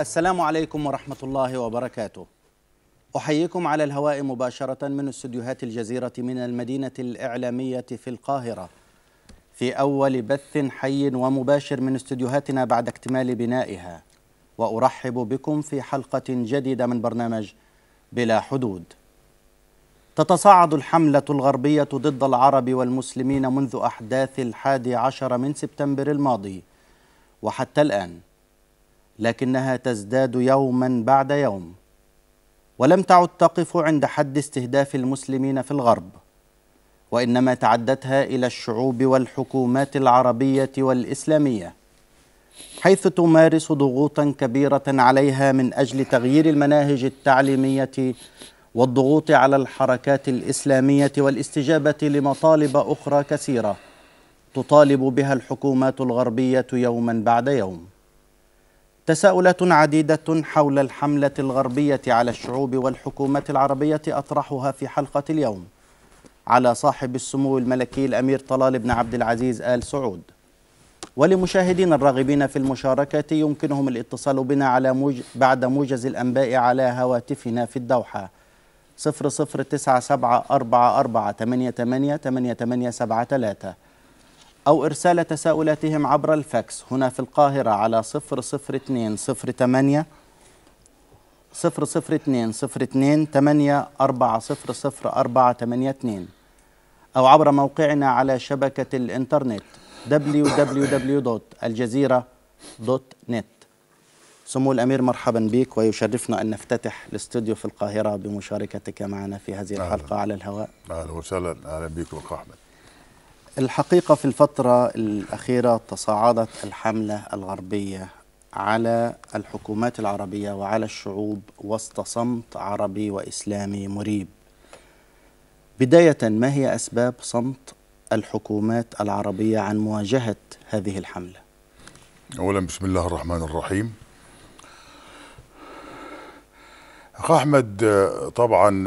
السلام عليكم ورحمة الله وبركاته أحييكم على الهواء مباشرة من استديوهات الجزيرة من المدينة الإعلامية في القاهرة في أول بث حي ومباشر من استديوهاتنا بعد اكتمال بنائها وأرحب بكم في حلقة جديدة من برنامج بلا حدود تتصاعد الحملة الغربية ضد العرب والمسلمين منذ أحداث الحادي عشر من سبتمبر الماضي وحتى الآن لكنها تزداد يوما بعد يوم ولم تعد تقف عند حد استهداف المسلمين في الغرب وانما تعدتها الى الشعوب والحكومات العربيه والاسلاميه حيث تمارس ضغوطا كبيره عليها من اجل تغيير المناهج التعليميه والضغوط على الحركات الاسلاميه والاستجابه لمطالب اخرى كثيره تطالب بها الحكومات الغربيه يوما بعد يوم تساؤلات عديدة حول الحملة الغربية على الشعوب والحكومات العربية أطرحها في حلقة اليوم على صاحب السمو الملكي الأمير طلال بن عبد العزيز آل سعود ولمشاهدينا الراغبين في المشاركة يمكنهم الاتصال بنا على موج بعد موجز الأنباء على هواتفنا في الدوحة 00974488873 أو إرسال تساؤلاتهم عبر الفاكس هنا في القاهرة على 002 08 002 02 8 4 0 4 8 أو عبر موقعنا على شبكة الإنترنت www.aljazeera.net سمو الأمير مرحبا بك ويشرفنا أن نفتتح الاستوديو في القاهرة بمشاركتك معنا في هذه الحلقة على الهواء أهلا وسهلا أهلا بك أخ أحمد الحقيقة في الفترة الأخيرة تصاعدت الحملة الغربية على الحكومات العربية وعلى الشعوب وسط صمت عربي وإسلامي مريب بداية ما هي أسباب صمت الحكومات العربية عن مواجهة هذه الحملة؟ أولا بسم الله الرحمن الرحيم أخ أحمد طبعا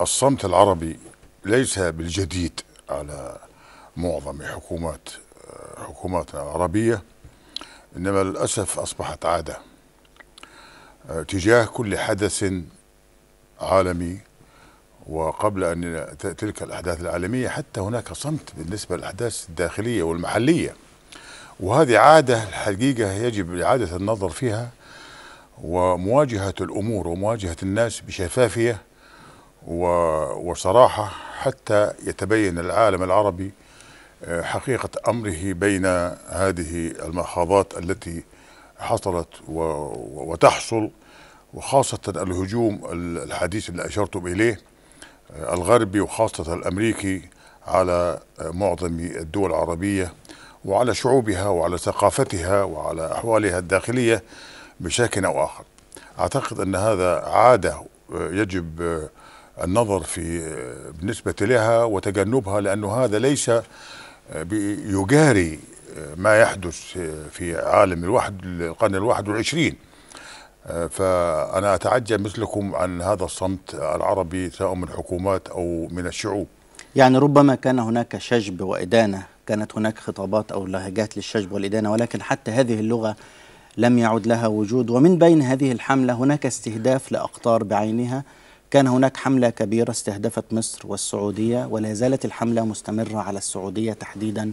الصمت العربي ليس بالجديد على معظم حكومات حكوماتنا العربية إنما للأسف أصبحت عادة آه، تجاه كل حدث عالمي وقبل أن تلك الأحداث العالمية حتى هناك صمت بالنسبة للأحداث الداخلية والمحلية وهذه عادة الحقيقة يجب إعادة النظر فيها ومواجهة الأمور ومواجهة الناس بشفافية وصراحة حتى يتبين العالم العربي حقيقة أمره بين هذه المخاضات التي حصلت وتحصل وخاصة الهجوم الحديث اللي أشرتم إليه آه، الغربي وخاصة الأمريكي على آه، معظم الدول العربية وعلى شعوبها وعلى ثقافتها وعلى أحوالها الداخلية بشكل أو آخر أعتقد أن هذا عادة آه، يجب النظر في بالنسبة لها وتجنبها لأنه هذا ليس يجاري ما يحدث في عالم الواحد القرن الواحد والعشرين فأنا أتعجب مثلكم عن هذا الصمت العربي سواء من الحكومات أو من الشعوب يعني ربما كان هناك شجب وإدانة كانت هناك خطابات أو لهجات للشجب والإدانة ولكن حتى هذه اللغة لم يعد لها وجود ومن بين هذه الحملة هناك استهداف لأقطار بعينها كان هناك حملة كبيرة استهدفت مصر والسعودية ولا زالت الحملة مستمرة على السعودية تحديدا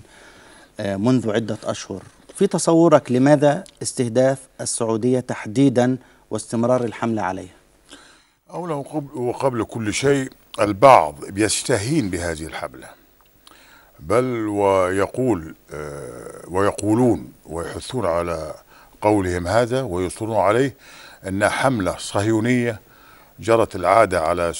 آه، منذ عدة أشهر في تصورك لماذا استهداف السعودية تحديدا واستمرار الحملة عليها أولا وقبل كل شيء البعض يستهين بهذه الحملة بل ويقول آه، ويقولون ويحثون على قولهم هذا ويصرون عليه أن حملة صهيونية جرت العادة على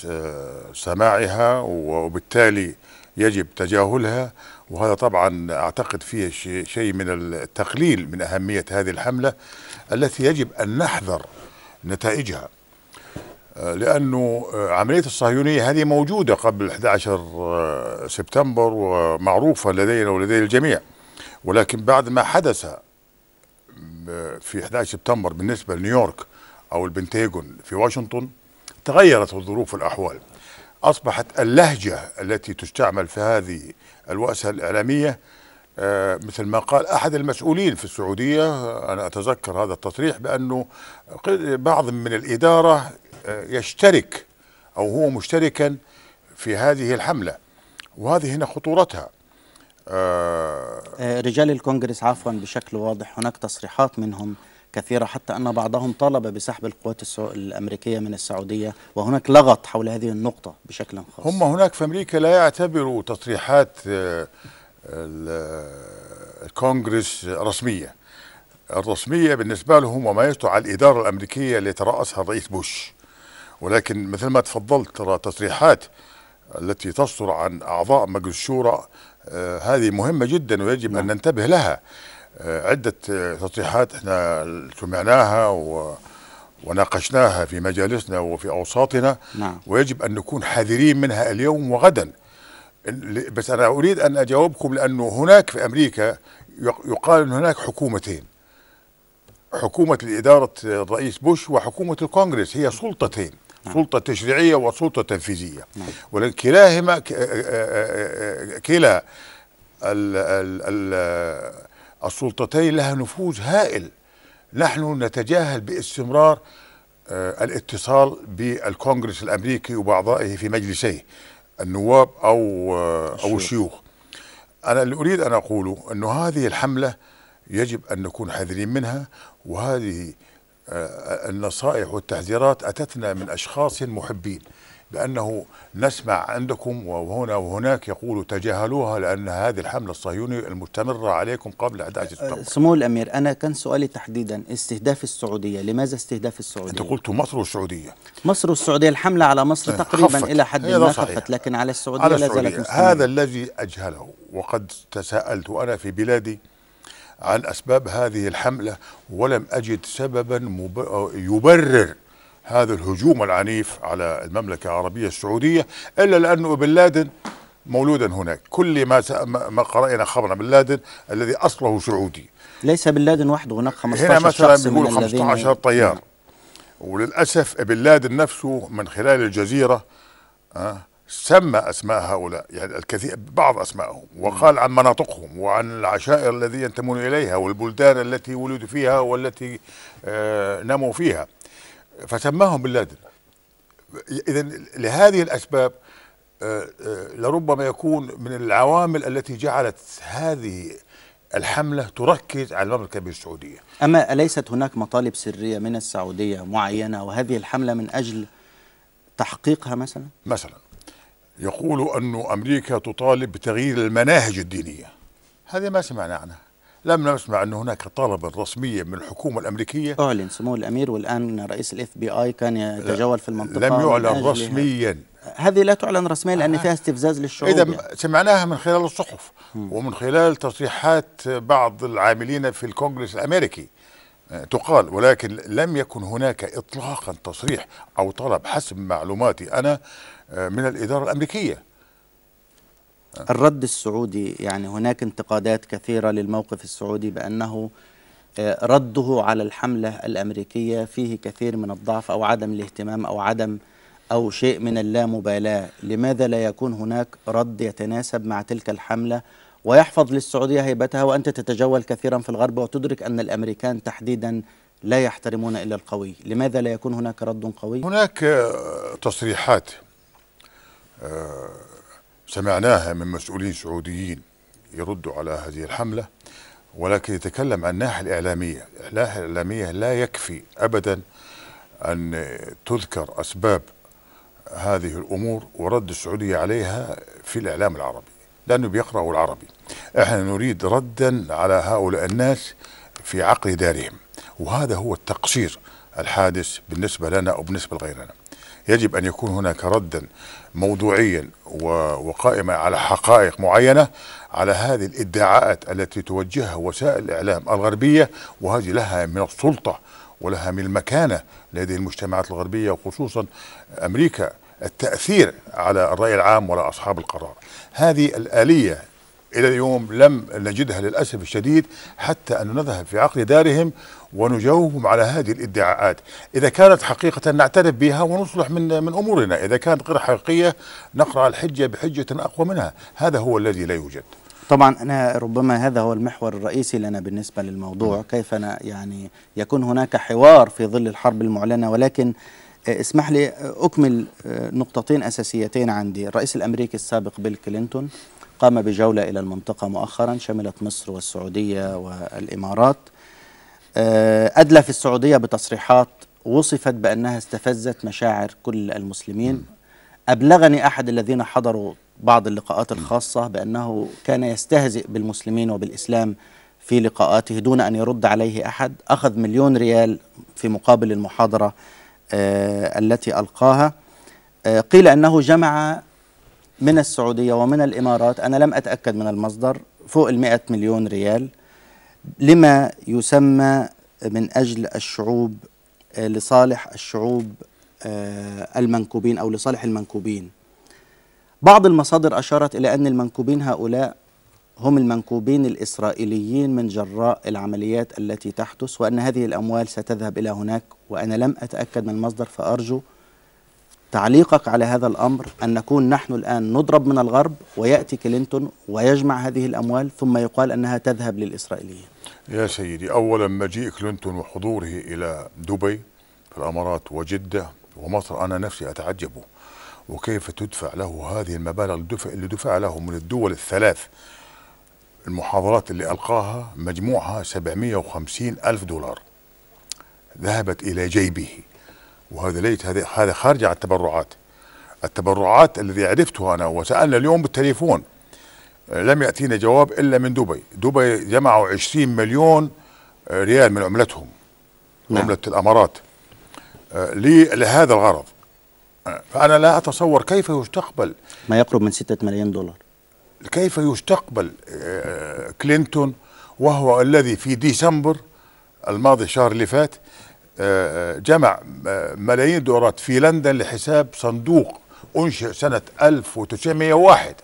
سماعها وبالتالي يجب تجاهلها وهذا طبعا أعتقد فيه شيء من التقليل من أهمية هذه الحملة التي يجب أن نحذر نتائجها آه، لأنه آه، عملية الصهيونية هذه موجودة قبل 11 آه، سبتمبر ومعروفة لدينا ولدي الجميع ولكن بعد ما حدث في 11 سبتمبر بالنسبة لنيويورك أو البنتاغون في واشنطن تغيرت الظروف والأحوال أصبحت اللهجة التي تستعمل في هذه الوأسة الإعلامية آه، مثل ما قال أحد المسؤولين في السعودية أنا أتذكر هذا التصريح بأنه بعض من الإدارة آه، يشترك أو هو مشتركا في هذه الحملة وهذه هنا خطورتها آه، رجال الكونغرس عفوا بشكل واضح هناك تصريحات منهم كثيرة حتى أن بعضهم طالب بسحب القوات الأمريكية من السعودية وهناك لغط حول هذه النقطة بشكل خاص هم هناك في أمريكا لا يعتبروا تصريحات آه، الكونغرس رسمية الرسمية بالنسبة لهم وما يشتع على الإدارة الأمريكية اللي يترأسها الرئيس بوش ولكن مثل ما تفضلت ترى تصريحات التي تصدر عن أعضاء مجلس الشورى آه، هذه مهمة جدا ويجب أن نعم. ننتبه لها عدة تصريحات احنا سمعناها و وناقشناها في مجالسنا وفي أوساطنا نعم. ويجب أن نكون حذرين منها اليوم وغدا بس أنا أريد أن أجاوبكم لأنه هناك في أمريكا يقال أن هناك حكومتين حكومة الإدارة الرئيس بوش وحكومة الكونغرس هي سلطتين نعم. سلطة تشريعية وسلطة تنفيذية نعم. ولكن كلاهما كلا ال ال ال السلطتين لها نفوذ هائل نحن نتجاهل باستمرار آه، الاتصال بالكونغرس الامريكي وباعضائه في مجلسيه النواب او آه، او الشيوخ انا اللي اريد ان اقوله انه هذه الحمله يجب ان نكون حذرين منها وهذه آه، النصائح والتحذيرات اتتنا من اشخاص محبين بأنه نسمع عندكم وهنا وهناك يقولوا تجاهلوها لأن هذه الحملة الصهيونية المستمرة عليكم قبل 11 أه، سبتمبر سمو الأمير أنا كان سؤالي تحديدا استهداف السعودية لماذا استهداف السعودية؟ أنت قلت مصر والسعودية مصر والسعودية الحملة على مصر أه، تقريبا خفت. إلى حد ما خفت لكن على السعودية على لا زالت مستمرة هذا الذي أجهله وقد تساءلت أنا في بلادي عن أسباب هذه الحملة ولم أجد سببا يبرر هذا الهجوم العنيف على المملكة العربية السعودية إلا لأنه بن لادن مولودا هناك كل ما ما قرأنا خبر بن لادن الذي أصله سعودي ليس بن لادن وحده هناك 15 هنا مثلا بيقول 15 طيار نعم. وللأسف بن لادن نفسه من خلال الجزيرة أه سمى اسماء هؤلاء يعني الكثير بعض اسمائهم وقال عن مناطقهم وعن العشائر الذي ينتمون اليها والبلدان التي ولدوا فيها والتي آه، نموا فيها فسماهم بن لادن اذا لهذه الاسباب آه، آه، لربما يكون من العوامل التي جعلت هذه الحملة تركز على المملكة العربية السعودية أما أليست هناك مطالب سرية من السعودية معينة وهذه الحملة من أجل تحقيقها مثلا؟ مثلا يقول أن أمريكا تطالب بتغيير المناهج الدينية هذا ما سمعنا عنها لم نسمع أن هناك طلبا رسميا من الحكومة الأمريكية أعلن سمو الأمير والآن رئيس الاف بي آي كان يتجول في المنطقة لم يعلن رسميا هذه لا تعلن رسميا لأن فيها استفزاز للشعوب إذا يعني. سمعناها من خلال الصحف م. ومن خلال تصريحات بعض العاملين في الكونغرس الأمريكي آه، تقال ولكن لم يكن هناك إطلاقا تصريح أو طلب حسب معلوماتي أنا آه، من الإدارة الأمريكية الرد السعودي يعني هناك انتقادات كثيرة للموقف السعودي بأنه آه، رده على الحملة الأمريكية فيه كثير من الضعف أو عدم الاهتمام أو عدم أو شيء من اللامبالاة لماذا لا يكون هناك رد يتناسب مع تلك الحملة ويحفظ للسعودية هيبتها وأنت تتجول كثيرا في الغرب وتدرك أن الأمريكان تحديدا لا يحترمون إلا القوي لماذا لا يكون هناك رد قوي؟ هناك تصريحات آه، سمعناها من مسؤولين سعوديين يردوا على هذه الحملة ولكن يتكلم عن الناحية الإعلامية الناحية الإعلامية لا يكفي أبدا أن تذكر أسباب هذه الأمور ورد السعودية عليها في الإعلام العربي لأنه بيقرأوا العربي احنا نريد ردا على هؤلاء الناس في عقل دارهم وهذا هو التقصير الحادث بالنسبة لنا أو بالنسبة لغيرنا يجب أن يكون هناك ردا موضوعيا وقائمة على حقائق معينة على هذه الادعاءات التي توجهها وسائل الإعلام الغربية وهذه لها من السلطة ولها من المكانة لدى المجتمعات الغربية وخصوصا أمريكا التأثير على الرأي العام وعلى أصحاب القرار هذه الآلية إلى اليوم لم نجدها للأسف الشديد حتى أن نذهب في عقل دارهم ونجاوبهم على هذه الادعاءات إذا كانت حقيقة نعترف بها ونصلح من من أمورنا إذا كانت غير حقيقية نقرأ الحجة بحجة أقوى منها هذا هو الذي لا يوجد طبعا أنا ربما هذا هو المحور الرئيسي لنا بالنسبة للموضوع نعم. كيف أنا يعني يكون هناك حوار في ظل الحرب المعلنة ولكن آه، اسمح لي آه، أكمل آه، نقطتين أساسيتين عندي الرئيس الأمريكي السابق بيل كلينتون قام بجولة إلى المنطقة مؤخرا شملت مصر والسعودية والإمارات آه، أدلى في السعودية بتصريحات وصفت بأنها استفزت مشاعر كل المسلمين أبلغني أحد الذين حضروا بعض اللقاءات الخاصة بأنه كان يستهزئ بالمسلمين وبالإسلام في لقاءاته دون أن يرد عليه أحد أخذ مليون ريال في مقابل المحاضرة آه، التي ألقاها آه، قيل أنه جمع من السعودية ومن الإمارات أنا لم أتأكد من المصدر فوق المئة مليون ريال لما يسمى من أجل الشعوب آه، لصالح الشعوب آه، المنكوبين أو لصالح المنكوبين بعض المصادر أشارت إلى أن المنكوبين هؤلاء هم المنكوبين الإسرائيليين من جراء العمليات التي تحدث وأن هذه الأموال ستذهب إلى هناك وأنا لم أتأكد من المصدر فأرجو تعليقك على هذا الأمر أن نكون نحن الآن نضرب من الغرب ويأتي كلينتون ويجمع هذه الأموال ثم يقال أنها تذهب للإسرائيليين يا سيدي أولا مجيء كلينتون وحضوره إلى دبي في الأمارات وجدة ومصر أنا نفسي أتعجب وكيف تدفع له هذه المبالغ اللي دفع له من الدول الثلاث المحاضرات اللي ألقاها مجموعها 750 ألف دولار ذهبت إلى جيبه وهذا ليت هذا هذا خارج عن التبرعات التبرعات الذي عرفته انا وسالنا اليوم بالتليفون لم ياتينا جواب الا من دبي دبي جمعوا 20 مليون آه، ريال من عملتهم نعم. عمله الامارات آه، لهذا الغرض آه، فانا لا اتصور كيف يستقبل ما يقرب من 6 ملايين دولار كيف يستقبل كلينتون وهو الذي في ديسمبر الماضي الشهر اللي فات جمع ملايين الدولارات في لندن لحساب صندوق أنشئ سنة 1901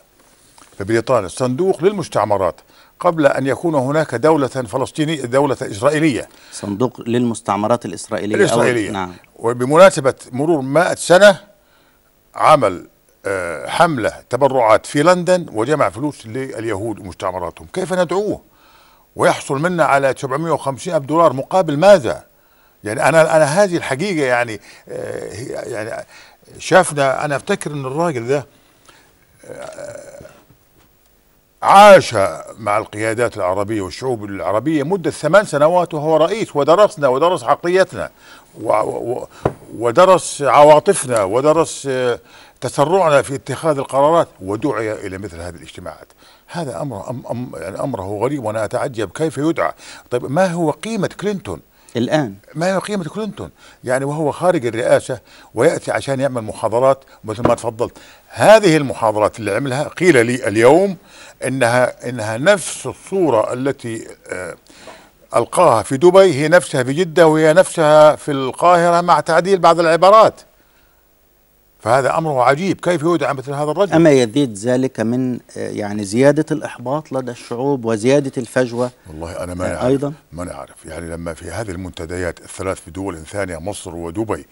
في بريطانيا صندوق للمستعمرات قبل أن يكون هناك دولة فلسطينية دولة إسرائيلية صندوق للمستعمرات الإسرائيلية الإسرائيلية نعم وبمناسبة مرور 100 سنة عمل آه، حملة تبرعات في لندن وجمع فلوس لليهود ومستعمراتهم كيف ندعوه ويحصل منا على 750 ألف دولار مقابل ماذا يعني انا انا هذه الحقيقه يعني آه، يعني شافنا انا افتكر ان الراجل ده آه، عاش مع القيادات العربية والشعوب العربية مدة ثمان سنوات وهو رئيس ودرسنا ودرس عقليتنا ودرس عواطفنا ودرس آه، تسرعنا في اتخاذ القرارات ودعي إلى مثل هذه الاجتماعات هذا أمر أم أم يعني أمره غريب وأنا أتعجب كيف يدعى طيب ما هو قيمة كلينتون الآن ما هي قيمة كلينتون يعني وهو خارج الرئاسة ويأتي عشان يعمل محاضرات مثل ما تفضلت هذه المحاضرات اللي عملها قيل لي اليوم إنها, إنها نفس الصورة التي آه، ألقاها في دبي هي نفسها في جدة وهي نفسها في القاهرة مع تعديل بعض العبارات فهذا امره عجيب كيف يودع مثل هذا الرجل اما يزيد ذلك من آه، يعني زياده الاحباط لدى الشعوب وزياده الفجوه والله انا ما أعرف ايضا ما اعرف يعني لما في هذه المنتديات الثلاث في دول ثانيه مصر ودبي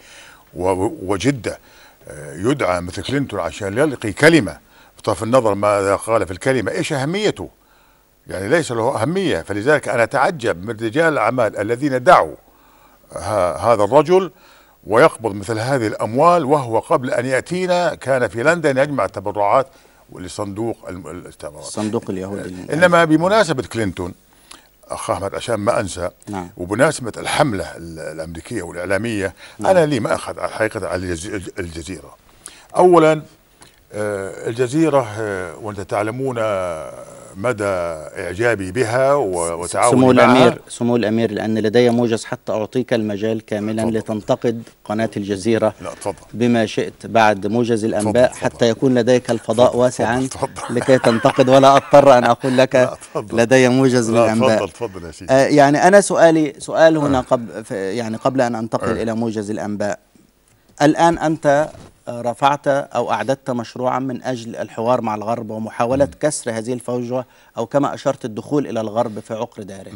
وجده آه، يدعى مثل كلينتون عشان يلقي كلمه بطرف النظر ماذا قال في الكلمه ايش اهميته يعني ليس له اهميه فلذلك انا اتعجب من رجال الاعمال الذين دعوا هذا الرجل ويقبض مثل هذه الأموال وهو قبل أن يأتينا كان في لندن يجمع التبرعات لصندوق التبرعات الصندوق اليهودي إنما بمناسبة كلينتون اخ احمد عشان ما انسى نعم. وبمناسبه الحمله الامريكيه والاعلاميه نعم. انا لي ما اخذ حقيقه على الجزيره اولا آه، الجزيره آه، وانت تعلمون آه، مدى إعجابي بها وتعاوني سمو الأمير سمو الأمير لأن لدي موجز حتى أعطيك المجال كاملا طبع. لتنتقد قناة الجزيرة لا تفضل بما شئت بعد موجز الأنباء طبع. حتى يكون لديك الفضاء طبع. واسعا طبع. لكي تنتقد ولا أضطر أن أقول لك لدي موجز للأنباء تفضل تفضل يا سيدي آه يعني أنا سؤالي سؤال هنا آه. قبل يعني قبل أن أنتقل آه. إلى موجز الأنباء الآن أنت رفعت أو أعددت مشروعا من أجل الحوار مع الغرب ومحاولة كسر هذه الفوجة أو كما أشرت الدخول إلى الغرب في عقر داره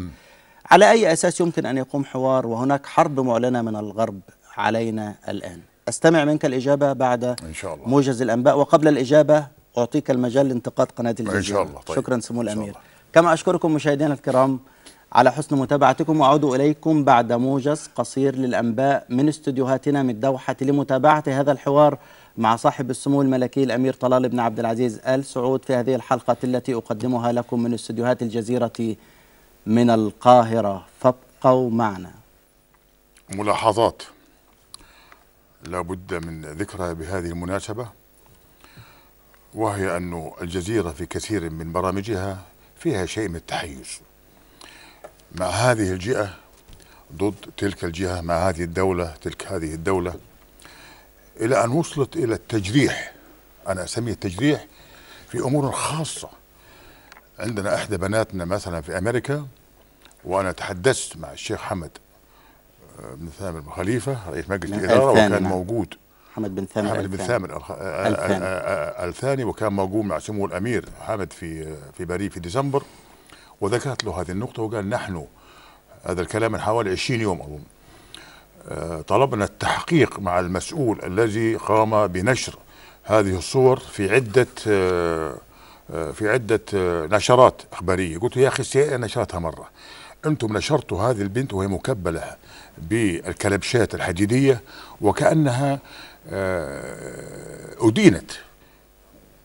على أي أساس يمكن أن يقوم حوار وهناك حرب معلنة من الغرب علينا الآن أستمع منك الإجابة بعد إن شاء الله. موجز الأنباء وقبل الإجابة أعطيك المجال لانتقاد قناة الجزيرة إن شاء الله طيب. شكرا سمو الأمير كما أشكركم مشاهدينا الكرام على حسن متابعتكم وأعود إليكم بعد موجز قصير للأنباء من استديوهاتنا من الدوحة لمتابعة هذا الحوار مع صاحب السمو الملكي الأمير طلال بن عبد العزيز آل سعود في هذه الحلقة التي أقدمها لكم من استديوهات الجزيرة من القاهرة فابقوا معنا ملاحظات لا بد من ذكرها بهذه المناسبة وهي أن الجزيرة في كثير من برامجها فيها شيء من التحيز مع هذه الجهة ضد تلك الجهة مع هذه الدولة تلك هذه الدولة إلى أن وصلت إلى التجريح أنا أسميه التجريح في أمور خاصة عندنا إحدى بناتنا مثلا في أمريكا وأنا تحدثت مع الشيخ حمد آه، بن ثامر بن خليفة رئيس مجلس الإدارة وكان موجود حمد بن ثامر حمد بن ثامر آه، آه، الثاني وكان موجود مع سمو الأمير حمد في في باريس في ديسمبر وذكرت له هذه النقطة وقال نحن هذا الكلام من حوالي 20 يوم أظن آه، طلبنا التحقيق مع المسؤول الذي قام بنشر هذه الصور في عدة آه، آه، في عدة نشرات إخبارية قلت يا أخي سيئة نشرتها مرة أنتم نشرتوا هذه البنت وهي مكبلة بالكلبشات الحديدية وكأنها أدينت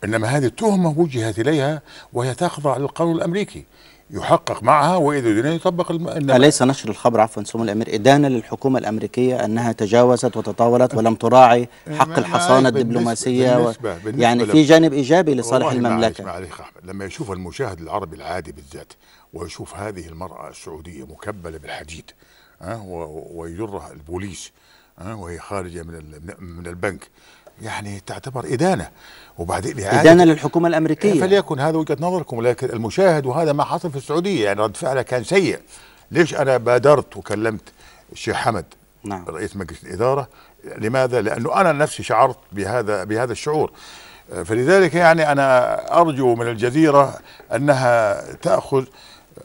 إنما هذه التهمة وجهت إليها وهي تخضع للقانون الأمريكي يحقق معها واذا يطبق الم... اليس نشر الخبر عفوا سمو الامير ادانه للحكومه الامريكيه انها تجاوزت وتطاولت أه. ولم تراعي حق الحصانه الدبلوماسيه بالنسبة و... بالنسبة يعني في جانب ايجابي لصالح المملكه معلش احمد لما يشوف المشاهد العربي العادي بالذات ويشوف هذه المراه السعوديه مكبله بالحديد أه و... ويجرها البوليس أه وهي خارجه من من البنك يعني تعتبر إدانة وبعدين يعني إدانة للحكومة الأمريكية فليكن هذا وجهة نظركم ولكن المشاهد وهذا ما حصل في السعودية يعني رد فعله كان سيء ليش أنا بادرت وكلمت الشيخ حمد نعم. رئيس مجلس الإدارة لماذا؟ لأنه أنا نفسي شعرت بهذا بهذا الشعور فلذلك يعني أنا أرجو من الجزيرة أنها تأخذ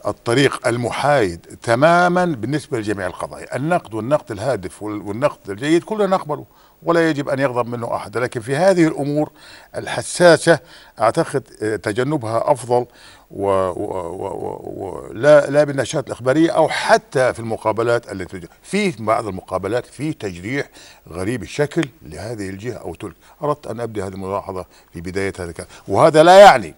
الطريق المحايد تماما بالنسبة لجميع القضايا النقد والنقد الهادف والنقد الجيد كلنا نقبله ولا يجب أن يغضب منه أحد لكن في هذه الأمور الحساسة أعتقد آه، تجنبها أفضل و... و... و... لا بالنشاط الإخبارية أو حتى في المقابلات التي تجري في بعض المقابلات في تجريح غريب الشكل لهذه الجهة أو تلك أردت أن أبدي هذه الملاحظة في بداية هذا الكلام وهذا لا يعني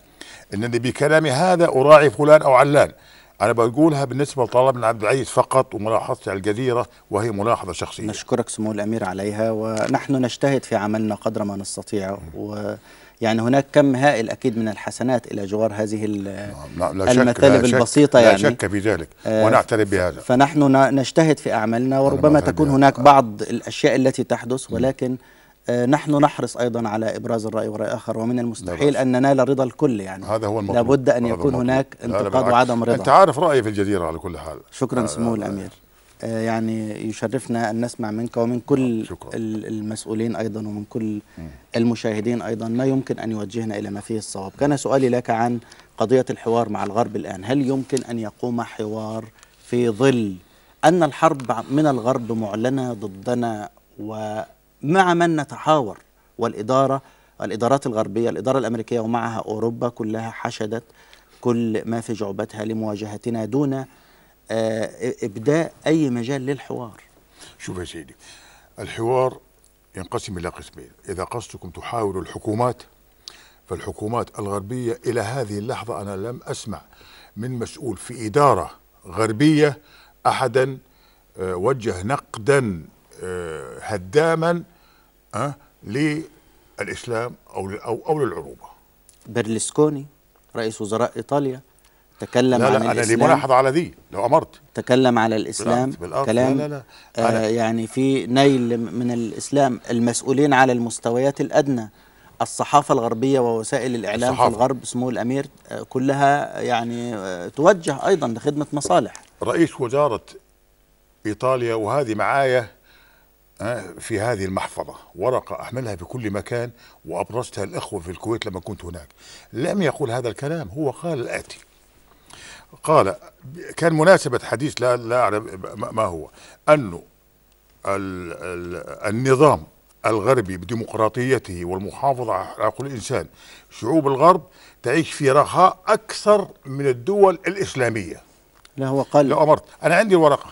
أنني بكلامي هذا أراعي فلان أو علان أنا بقولها بالنسبة لطلال بن عبد العزيز فقط وملاحظتي على الجزيرة وهي ملاحظة شخصية نشكرك سمو الأمير عليها ونحن نجتهد في عملنا قدر ما نستطيع و يعني هناك كم هائل أكيد من الحسنات إلى جوار هذه نعم، لا لا المثالب لا البسيطة لا يعني لا شك في ذلك آه، ونعترف بهذا فنحن نجتهد في أعمالنا وربما تكون هناك بعض الأشياء التي تحدث ولكن م. آه، نحن نحرص ايضا على ابراز الراي وراي اخر ومن المستحيل ان ننال رضا الكل يعني هذا هو المطلوب لابد ان يكون هناك انتقاد وعدم رضا انت عارف رايي في الجزيره على كل حال شكرا آه، سمو آه، الامير يعني يشرفنا ان نسمع منك ومن كل شكرا. المسؤولين ايضا ومن كل المشاهدين ايضا ما يمكن ان يوجهنا الى ما فيه الصواب كان سؤالي لك عن قضيه الحوار مع الغرب الان هل يمكن ان يقوم حوار في ظل ان الحرب من الغرب معلنه ضدنا و مع من نتحاور والإدارة الإدارات الغربية الإدارة الأمريكية ومعها أوروبا كلها حشدت كل ما في جعبتها لمواجهتنا دون آه، إبداء أي مجال للحوار شوف يا سيدي الحوار ينقسم إلى قسمين إذا قصدكم تحاولوا الحكومات فالحكومات الغربية إلى هذه اللحظة أنا لم أسمع من مسؤول في إدارة غربية أحدا آه، وجه نقدا هداما آه، للاسلام او او او للعروبه برلسكوني رئيس وزراء ايطاليا تكلم لا لا عن أنا الاسلام لا لي ملاحظه على دي لو امرت تكلم على الاسلام بالأرض بالأرض كلام لا لا لا آه يعني في نيل من الاسلام المسؤولين على المستويات الادنى الصحافة الغربية ووسائل الإعلام الصحافة. في الغرب سمو الأمير آه، كلها يعني آه، توجه أيضا لخدمة مصالح رئيس وزارة إيطاليا وهذه معايا في هذه المحفظة ورقة أحملها في كل مكان وأبرزتها الأخوة في الكويت لما كنت هناك لم يقل هذا الكلام هو قال الآتي قال كان مناسبة حديث لا, لا أعرف ما هو أنه النظام الغربي بديمقراطيته والمحافظة على حقوق الإنسان شعوب الغرب تعيش في رخاء أكثر من الدول الإسلامية لا هو قال لو أمرت أنا عندي الورقة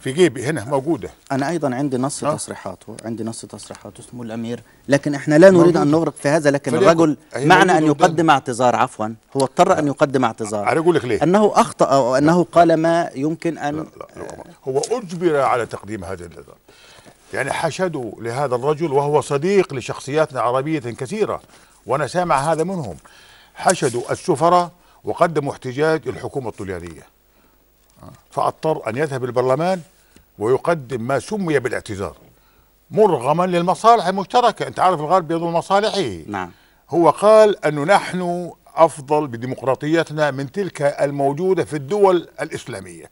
في جيبي هنا موجودة أنا أيضا عندي نص أه؟ تصريحاته عندي نص تصريحاته سمو الأمير لكن إحنا لا نريد أن نغرق في هذا لكن الرجل معنى أن يقدم اعتذار عفوا هو اضطر أن آه. يقدم اعتذار أنا أقول لك ليه أنه أخطأ أو أنه قال ما يمكن أن لا لا لا هو أجبر على تقديم هذا الاعتذار يعني حشدوا لهذا الرجل وهو صديق لشخصياتنا عربية كثيرة وأنا سامع هذا منهم حشدوا السفراء وقدموا احتجاج الحكومة الطليانية فاضطر ان يذهب البرلمان ويقدم ما سمي بالاعتذار مرغما للمصالح المشتركه انت عارف الغرب بيظن مصالحه نعم هو قال انه نحن افضل بديمقراطيتنا من تلك الموجوده في الدول الاسلاميه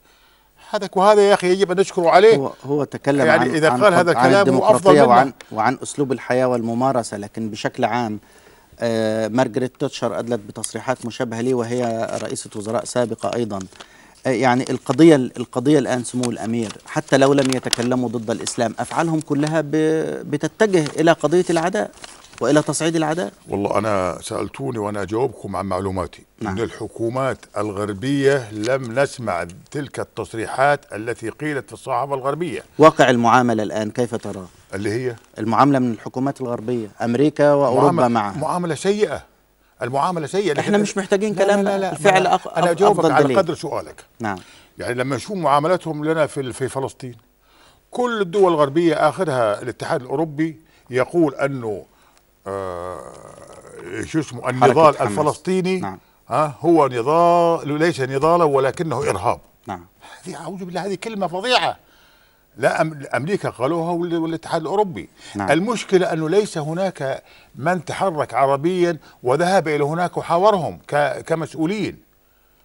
هذا وهذا يا اخي يجب ان نشكره عليه هو, هو تكلم يعني عن اذا عن قال هذا الكلام هو افضل منا. وعن وعن اسلوب الحياه والممارسه لكن بشكل عام آه مارغريت توتشر ادلت بتصريحات مشابهه لي وهي رئيسه وزراء سابقه ايضا يعني القضية القضية الآن سمو الأمير حتى لو لم يتكلموا ضد الإسلام أفعالهم كلها بتتجه إلى قضية العداء وإلى تصعيد العداء والله أنا سألتوني وأنا أجاوبكم عن معلوماتي نعم. أن الحكومات الغربية لم نسمع تلك التصريحات التي قيلت في الصحافة الغربية واقع المعاملة الآن كيف تراه؟ اللي هي؟ المعاملة من الحكومات الغربية أمريكا وأوروبا معها معاملة سيئة المعامله سيئه احنا مش محتاجين كلام لا لا الفعل أنا, أجاوبك على قدر سؤالك نعم يعني لما نشوف معاملتهم لنا في في فلسطين كل الدول الغربيه اخرها الاتحاد الاوروبي يقول انه آه شو اسمه النضال الفلسطيني نعم. ها هو نضال ليس نضالا ولكنه ارهاب نعم هذه اعوذ بالله هذه كلمه فظيعه لا امريكا قالوها والاتحاد الاوروبي نعم. المشكله انه ليس هناك من تحرك عربيا وذهب الى هناك وحاورهم كمسؤولين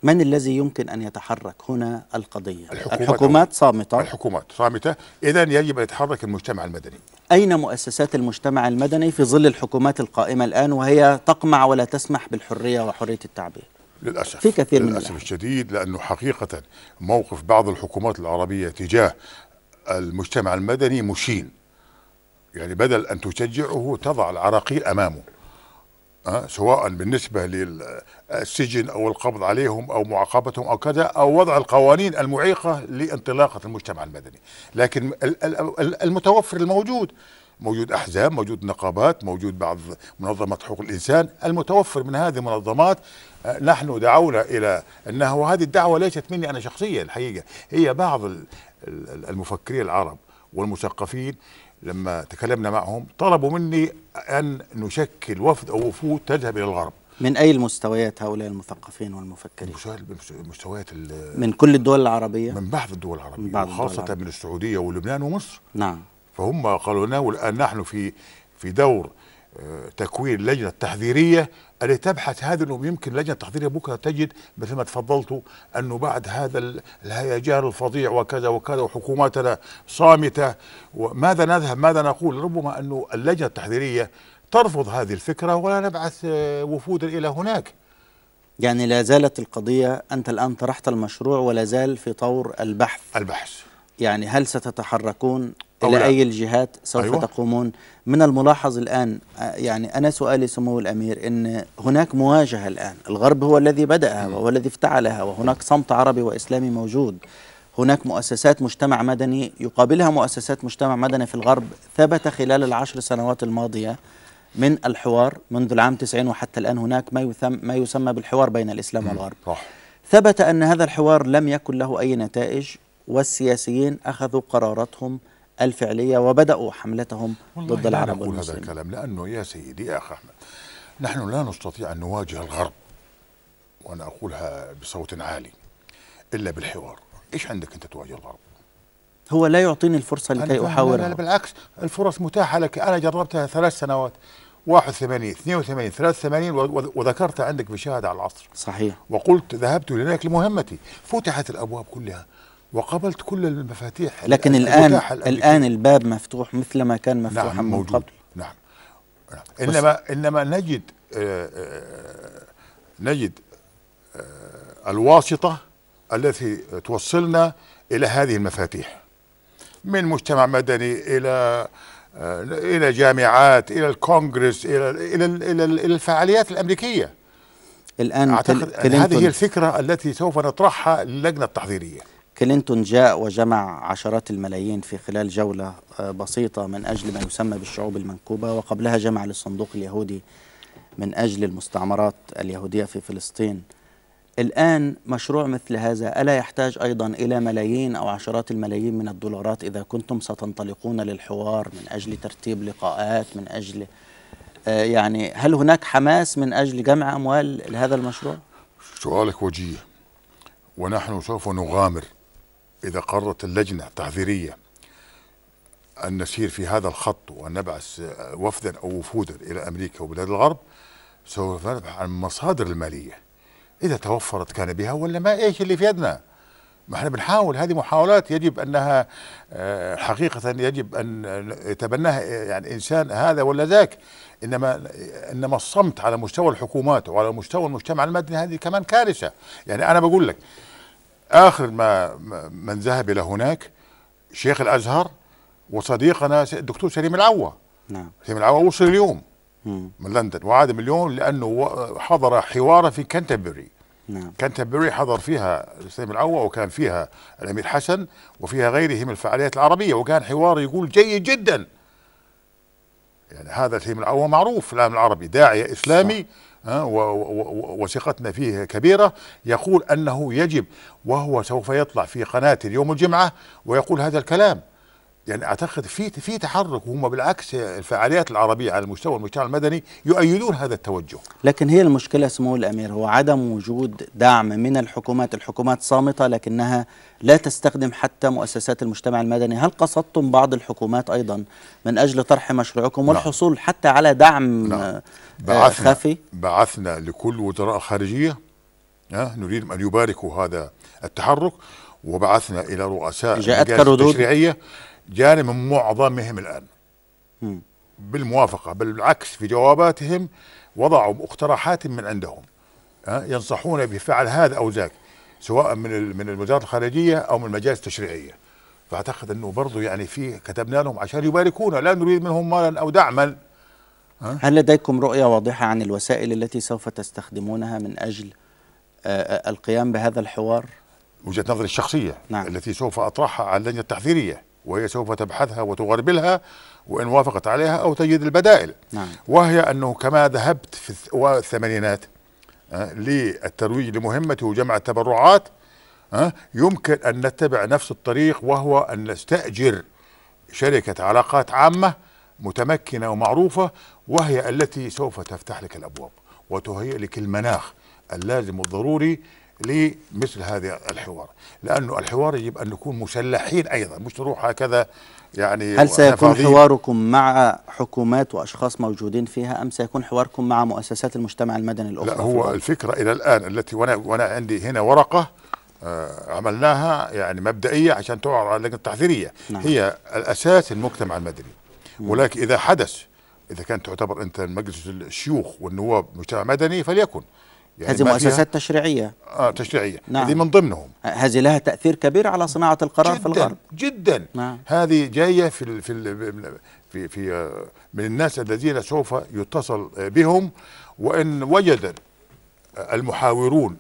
من الذي يمكن أن يتحرك هنا القضية؟ الحكومات, الحكومات صامتة الحكومات صامتة إذا يجب أن يتحرك المجتمع المدني أين مؤسسات المجتمع المدني في ظل الحكومات القائمة الآن وهي تقمع ولا تسمح بالحرية وحرية التعبير؟ للأسف في كثير للأسف من الشديد لأنه حقيقة موقف بعض الحكومات العربية تجاه المجتمع المدني مشين يعني بدل أن تشجعه تضع العراقيل أمامه أه؟ سواء بالنسبة للسجن أو القبض عليهم أو معاقبتهم أو كذا أو وضع القوانين المعيقة لانطلاقة المجتمع المدني لكن المتوفر الموجود موجود أحزاب موجود نقابات موجود بعض منظمات حقوق الإنسان المتوفر من هذه المنظمات آه، نحن دعونا إلى أنها وهذه الدعوة ليست مني أنا شخصيا الحقيقة هي بعض المفكرين العرب والمثقفين لما تكلمنا معهم طلبوا مني أن نشكل وفد أو وفود تذهب إلى الغرب من أي المستويات هؤلاء المثقفين والمفكرين؟ مستويات من كل الدول العربية؟ من بعض الدول العربية بعض وخاصة الدول العربية. من السعودية ولبنان ومصر نعم فهم قالوا لنا والآن نحن في في دور تكوين لجنة تحذيرية اللي تبحث هذا انه يمكن لجنه تحذيرية بكره تجد مثل ما تفضلتوا انه بعد هذا الهيجان الفظيع وكذا وكذا وحكوماتنا صامته وماذا نذهب ماذا نقول ربما انه اللجنه التحذيرية ترفض هذه الفكره ولا نبعث آه، وفودا الى هناك. يعني لا زالت القضيه انت الان طرحت المشروع ولا زال في طور البحث. البحث. يعني هل ستتحركون إلى أي الجهات سوف أيوة. تقومون من الملاحظ الآن يعني أنا سؤالي سمو الأمير أن هناك مواجهة الآن الغرب هو الذي بدأها وهو الذي افتعلها وهناك صمت عربي وإسلامي موجود هناك مؤسسات مجتمع مدني يقابلها مؤسسات مجتمع مدني في الغرب ثبت خلال العشر سنوات الماضية من الحوار منذ العام 90 وحتى الآن هناك ما, يثم ما يسمى بالحوار بين الإسلام والغرب صح. ثبت أن هذا الحوار لم يكن له أي نتائج والسياسيين أخذوا قراراتهم الفعلية وبدأوا حملتهم ضد العرب والمسلمين هذا الكلام لأنه يا سيدي يا أخ أحمد نحن لا نستطيع أن نواجه الغرب وأنا أقولها بصوت عالي إلا بالحوار إيش عندك أنت تواجه الغرب هو لا يعطيني الفرصة لكي أحاور لا, لا بالعكس الفرص متاحة لك أنا جربتها ثلاث سنوات 81 82 83 وذكرت عندك بشهادة على العصر صحيح وقلت ذهبت هناك لمهمتي فتحت الأبواب كلها وقبلت كل المفاتيح لكن الان الان الباب مفتوح مثل ما كان مفتوحا نعم من قبل نعم, نعم. انما انما نجد آآ آه، آه، آه، نجد آآ الواسطه التي توصلنا الى هذه المفاتيح من مجتمع مدني الى الى جامعات الى الكونغرس الى الى الى, إلى الفعاليات الامريكيه الان اعتقد هذه الفكره التي سوف نطرحها للجنه التحضيريه كلينتون جاء وجمع عشرات الملايين في خلال جولة آه، بسيطة من أجل ما يسمى بالشعوب المنكوبة وقبلها جمع للصندوق اليهودي من أجل المستعمرات اليهودية في فلسطين الآن مشروع مثل هذا ألا يحتاج أيضا إلى ملايين أو عشرات الملايين من الدولارات إذا كنتم ستنطلقون للحوار من أجل ترتيب لقاءات من أجل آه، يعني هل هناك حماس من أجل جمع أموال لهذا المشروع؟ سؤالك وجيه ونحن سوف نغامر إذا قررت اللجنة التحذيرية أن نسير في هذا الخط وأن نبعث وفدا أو وفودا إلى أمريكا وبلاد الغرب سوف نبحث عن مصادر المالية إذا توفرت كان بها ولا ما إيش اللي في يدنا ما احنا بنحاول هذه محاولات يجب انها آه، حقيقه يجب ان يتبناها يعني انسان هذا ولا ذاك انما انما الصمت على مستوى الحكومات وعلى مستوى المجتمع المدني هذه كمان كارثه يعني انا بقول لك آخر ما من ذهب إلى هناك شيخ الأزهر وصديقنا الدكتور سليم العوا نعم سليم العوا وصل اليوم مم. من لندن وعاد من اليوم لأنه حضر حوارا في كنتربري نعم كنتربري حضر فيها سليم العوا وكان فيها الأمير حسن وفيها غيره من الفعاليات العربية وكان حوار يقول جيد جدا يعني هذا سليم العوا معروف في العالم العربي داعية إسلامي صح. وثقتنا فيه كبيرة يقول أنه يجب وهو سوف يطلع في قناة اليوم الجمعة ويقول هذا الكلام يعني اعتقد في في تحرك وهم بالعكس الفعاليات العربيه على مستوى المجتمع المدني يؤيدون هذا التوجه. لكن هي المشكله سمو الامير هو عدم وجود دعم من الحكومات، الحكومات صامته لكنها لا تستخدم حتى مؤسسات المجتمع المدني، هل قصدتم بعض الحكومات ايضا من اجل طرح مشروعكم نعم. والحصول حتى على دعم لا. نعم. آه، بعثنا خفي؟ بعثنا لكل وزراء الخارجيه آه، نريد ان يباركوا هذا التحرك وبعثنا الى رؤساء جاءتك ردود تشريعيه جاني من معظمهم الآن م. بالموافقة بالعكس في جواباتهم وضعوا مقترحات من عندهم آه، ينصحون بفعل هذا أو ذاك سواء من من الوزارة الخارجية أو من المجالس التشريعية فأعتقد أنه برضو يعني في كتبنا لهم عشان يباركونا لا نريد منهم مالا أو دعما آه. هل لديكم رؤية واضحة عن الوسائل التي سوف تستخدمونها من أجل آه، القيام بهذا الحوار؟ وجهة نظري الشخصية نعم. التي سوف أطرحها على اللجنة التحذيرية وهي سوف تبحثها وتغربلها وإن وافقت عليها أو تجد البدائل نعم. وهي أنه كما ذهبت في الثمانينات آه، للترويج لمهمة وجمع التبرعات آه، يمكن أن نتبع نفس الطريق وهو أن نستأجر شركة علاقات عامة متمكنة ومعروفة وهي التي سوف تفتح لك الأبواب وتهيئ لك المناخ اللازم والضروري لمثل هذا الحوار لأنه الحوار يجب أن نكون مسلحين أيضا مش تروح هكذا يعني هل سيكون حواركم مع حكومات وأشخاص موجودين فيها أم سيكون حواركم مع مؤسسات المجتمع المدني الأخرى لا هو الفكرة إلى الآن التي وأنا, وأنا عندي هنا ورقة آه، عملناها يعني مبدئية عشان تعرض على اللجنة التحذيرية نعم. هي الأساس المجتمع المدني ولكن إذا حدث إذا كانت تعتبر أنت مجلس الشيوخ والنواب مجتمع مدني فليكن يعني هذه مؤسسات تشريعية آه تشريعية نعم. هذه من ضمنهم أه، هذه لها تأثير كبير على صناعة القرار جداً في الغرب جدا نعم. هذه جاية في في في في آه، من الناس الذين سوف يتصل بهم وإن وجد آه، المحاورون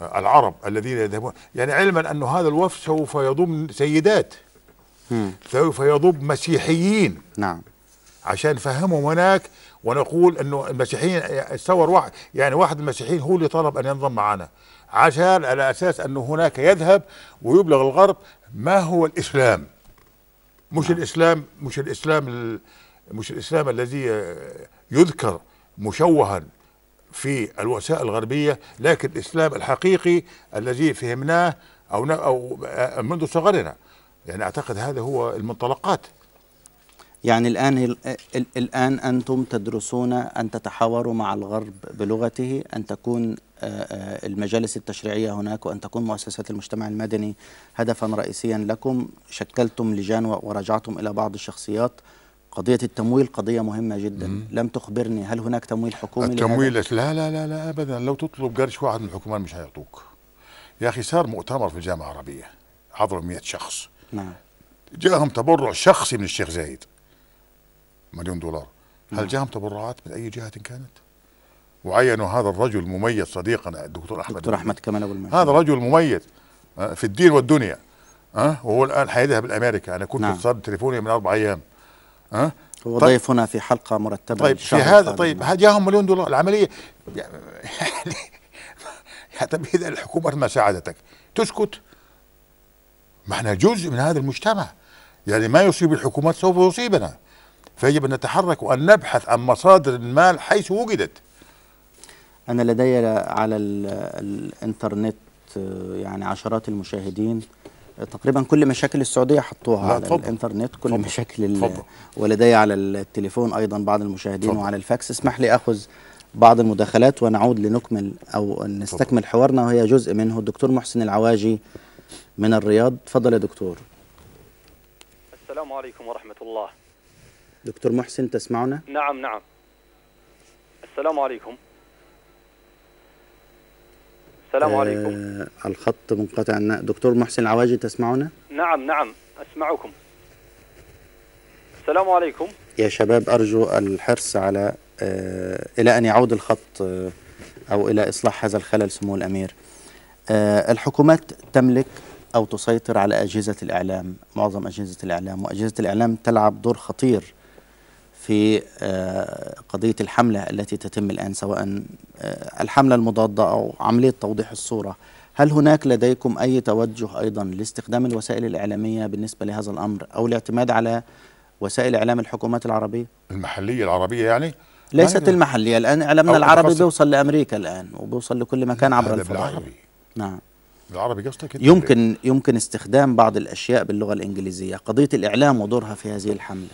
العرب الذين يذهبون يعني علما أن هذا الوفد سوف يضم سيدات سوف يضم مسيحيين نعم عشان فهمهم هناك ونقول انه المسيحيين تصور واحد يعني واحد المسيحيين هو اللي طلب ان ينضم معنا عشان على اساس انه هناك يذهب ويبلغ الغرب ما هو الاسلام مش نعم. الاسلام مش الاسلام مش الاسلام الذي يذكر مشوها في الوسائل الغربيه لكن الاسلام الحقيقي الذي فهمناه او او منذ صغرنا يعني اعتقد هذا هو المنطلقات يعني الآن الآن أنتم تدرسون أن تتحاوروا مع الغرب بلغته أن تكون المجالس التشريعية هناك وأن تكون مؤسسات المجتمع المدني هدفا رئيسيا لكم شكلتم لجان ورجعتم إلى بعض الشخصيات قضية التمويل قضية مهمة جدا مم. لم تخبرني هل هناك تمويل حكومي التمويل لا لا لا لا أبدا لو تطلب قرش واحد من الحكومات مش هيعطوك يا أخي صار مؤتمر في الجامعة العربية حضروا 100 شخص نعم جاءهم تبرع شخصي من الشيخ زايد مليون دولار هل نعم. جاهم تبرعات من أي جهة كانت؟ وعينوا هذا الرجل المميز صديقنا الدكتور أحمد دكتور أحمد كمال أبو هذا رجل مميز آه، في الدين والدنيا ها آه، وهو الآن حيذهب لأمريكا أنا كنت نعم. صار تليفوني من أربع أيام ها آه، هو طيب ضيفنا هنا في حلقة مرتبة طيب في هذا طيب جاهم مليون دولار العملية يعني طيب إذا الحكومة ما ساعدتك تسكت ما احنا جزء من هذا المجتمع يعني ما يصيب الحكومات سوف يصيبنا فيجب أن نتحرك وأن نبحث عن مصادر المال حيث وجدت أنا لدي على الإنترنت آه، يعني عشرات المشاهدين آه، تقريبا كل مشاكل السعوديه حطوها على طبعا. الانترنت كل طبعا. مشاكل طبعا. ولدي على التليفون ايضا بعض المشاهدين طبعا. وعلى الفاكس اسمح لي اخذ بعض المداخلات ونعود لنكمل او نستكمل حوارنا وهي جزء منه الدكتور محسن العواجي من الرياض تفضل يا دكتور السلام عليكم ورحمه الله دكتور محسن تسمعنا؟ نعم نعم السلام عليكم السلام آه، عليكم آه الخط منقطع دكتور محسن العواجي تسمعنا؟ نعم نعم أسمعكم السلام عليكم يا شباب أرجو الحرص على آه إلى أن يعود الخط آه أو إلى إصلاح هذا الخلل سمو الأمير آه الحكومات تملك أو تسيطر على أجهزة الإعلام معظم أجهزة الإعلام وأجهزة الإعلام تلعب دور خطير في آه، قضية الحملة التي تتم الآن سواء آه، الحملة المضادة أو عملية توضيح الصورة هل هناك لديكم أي توجه أيضا لاستخدام الوسائل الإعلامية بالنسبة لهذا الأمر أو الاعتماد على وسائل إعلام الحكومات العربية؟ المحلية العربية يعني؟ ليست يعني المحلية الآن إعلامنا العربي بيوصل لأمريكا الآن وبيوصل لكل مكان عبر الفضاء العربي نعم بالعربي يمكن يمكن استخدام بعض الاشياء باللغه الانجليزيه قضيه الاعلام ودورها في هذه الحمله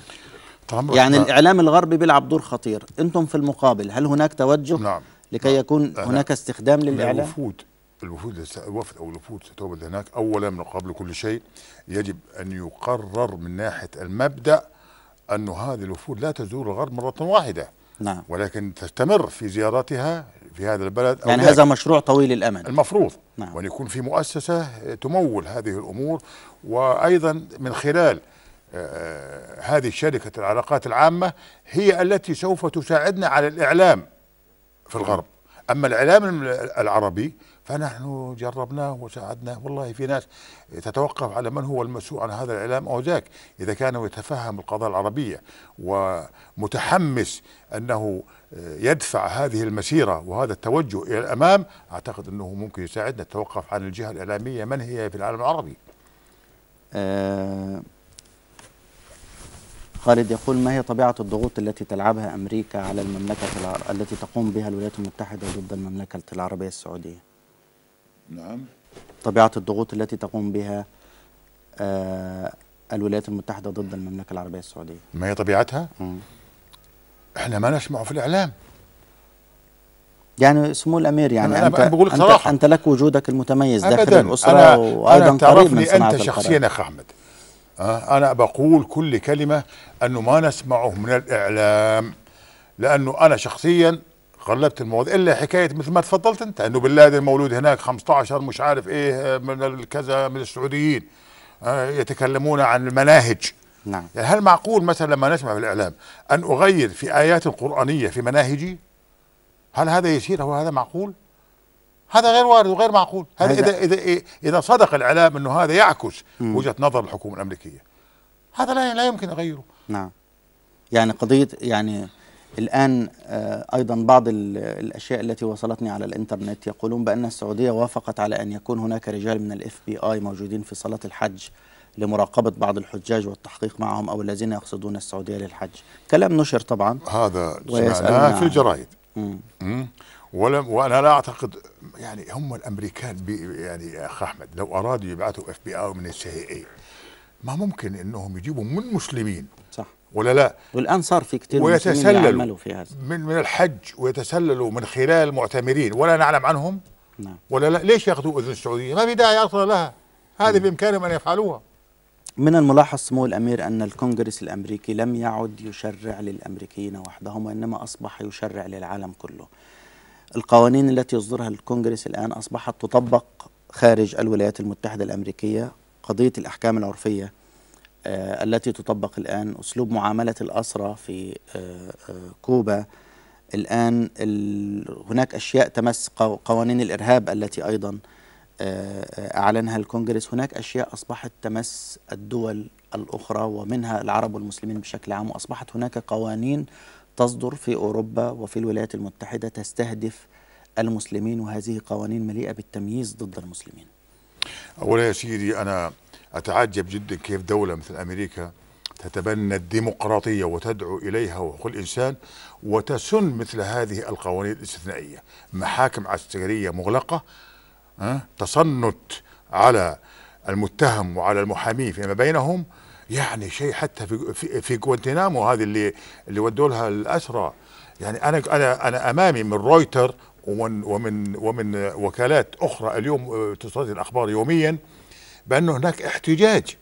يعني لا. الاعلام الغربي بيلعب دور خطير انتم في المقابل هل هناك توجه نعم. لكي نعم. يكون هناك استخدام للاعلام الوفود الوفود الوفد او الوفود ستوجد هناك اولا قبل كل شيء يجب ان يقرر من ناحيه المبدا انه هذه الوفود لا تزور الغرب مره واحده نعم ولكن تستمر في زياراتها في هذا البلد يعني هذا مشروع طويل الامد المفروض نعم. وان يكون في مؤسسه تمول هذه الامور وايضا من خلال آه، آه، هذه شركة العلاقات العامة هي التي سوف تساعدنا على الإعلام في الغرب أما الإعلام العربي فنحن جربناه وساعدناه والله في ناس تتوقف على من هو المسؤول عن هذا الإعلام أو ذاك إذا كان يتفهم القضاء العربية ومتحمس أنه آه، يدفع هذه المسيرة وهذا التوجه إلى الأمام أعتقد أنه ممكن يساعدنا التوقف عن الجهة الإعلامية من هي في العالم العربي أه خالد يقول ما هي طبيعة الضغوط التي تلعبها أمريكا على المملكة التي تقوم بها الولايات المتحدة ضد المملكة العربية السعودية نعم طبيعة الضغوط التي تقوم بها آه الولايات المتحدة ضد المملكة العربية السعودية ما هي طبيعتها؟ مم. احنا ما نسمعه في الإعلام يعني سمو الامير يعني أنا انت صراحة. انت, انت لك وجودك المتميز داخل الاسره أنا وايضا أنا قريب من صناعه انت شخصيا يا اخ احمد أنا بقول كل كلمة أنه ما نسمعه من الإعلام لأنه أنا شخصيا غلبت المواضيع إلا حكاية مثل ما تفضلت أنت أنه بلاد المولود مولود هناك 15 مش عارف إيه من الكذا من السعوديين يتكلمون عن المناهج نعم يعني هل معقول مثلا لما نسمع في الإعلام أن أغير في آيات قرآنية في مناهجي هل هذا يسير هو هذا معقول؟ هذا غير وارد وغير معقول هذا إذا, إذا, إيه، إذا صدق الإعلام أنه هذا يعكس مم. وجهة نظر الحكومة الأمريكية هذا لا لا يمكن أغيره نعم يعني قضية يعني الآن آه، أيضا بعض الأشياء التي وصلتني على الإنترنت يقولون بأن السعودية وافقت على أن يكون هناك رجال من الاف بي آي موجودين في صلاة الحج لمراقبة بعض الحجاج والتحقيق معهم أو الذين يقصدون السعودية للحج كلام نشر طبعا هذا سمعناه في الجرائد مم. مم. ولم وانا لا اعتقد يعني هم الامريكان بي يعني يا اخ احمد لو ارادوا يبعثوا اف بي او من السي اي إيه، ما ممكن انهم يجيبوا من مسلمين صح ولا لا والان صار في كثير ويتسللوا في هذا من من الحج ويتسللوا من خلال معتمرين ولا نعلم عنهم نعم ولا لا ليش ياخذوا اذن السعوديه؟ ما في داعي اصلا لها هذه بامكانهم ان يفعلوها من الملاحظ سمو الامير ان الكونغرس الامريكي لم يعد يشرع للامريكيين وحدهم وانما اصبح يشرع للعالم كله القوانين التي يصدرها الكونجرس الآن أصبحت تطبق خارج الولايات المتحدة الأمريكية قضية الأحكام العرفية آه، التي تطبق الآن أسلوب معاملة الأسرى في آه، آه، كوبا الآن هناك أشياء تمس قوانين الإرهاب التي أيضا أعلنها الكونجرس هناك أشياء أصبحت تمس الدول الأخرى ومنها العرب والمسلمين بشكل عام وأصبحت هناك قوانين تصدر في أوروبا وفي الولايات المتحدة تستهدف المسلمين وهذه قوانين مليئة بالتمييز ضد المسلمين أولا يا سيدي أنا أتعجب جدا كيف دولة مثل أمريكا تتبنى الديمقراطية وتدعو إليها وكل انسان وتسن مثل هذه القوانين الاستثنائية محاكم عسكرية مغلقة تصنت على المتهم وعلى المحامين فيما بينهم يعني شيء حتى في في, في جوانتنامو هذه اللي اللي ودوا لها الاسرى يعني انا انا انا امامي من رويتر ومن ومن ومن وكالات اخرى اليوم آه، تصدر الاخبار يوميا بانه هناك احتجاج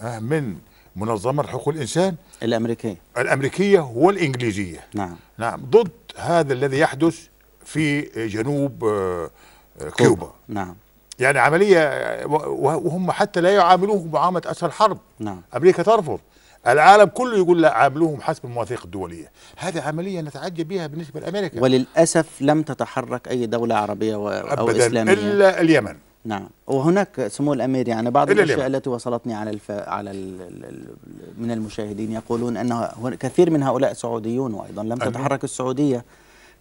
آه، من منظمه حقوق الانسان الامريكيه الامريكيه والانجليزيه نعم نعم ضد هذا الذي يحدث في جنوب آه، كوبا, كوبا. نعم يعني عملية وهم حتى لا يعاملوهم معاملة أسر الحرب نعم. أمريكا ترفض العالم كله يقول لا عاملوهم حسب المواثيق الدولية هذه عملية نتعجب بها بالنسبة لأمريكا وللأسف لم تتحرك أي دولة عربية أو أبداً إسلامية إلا اليمن نعم وهناك سمو الامير يعني بعض الاشياء التي وصلتني على الف... على ال... من المشاهدين يقولون ان كثير من هؤلاء سعوديون وايضا لم تتحرك السعوديه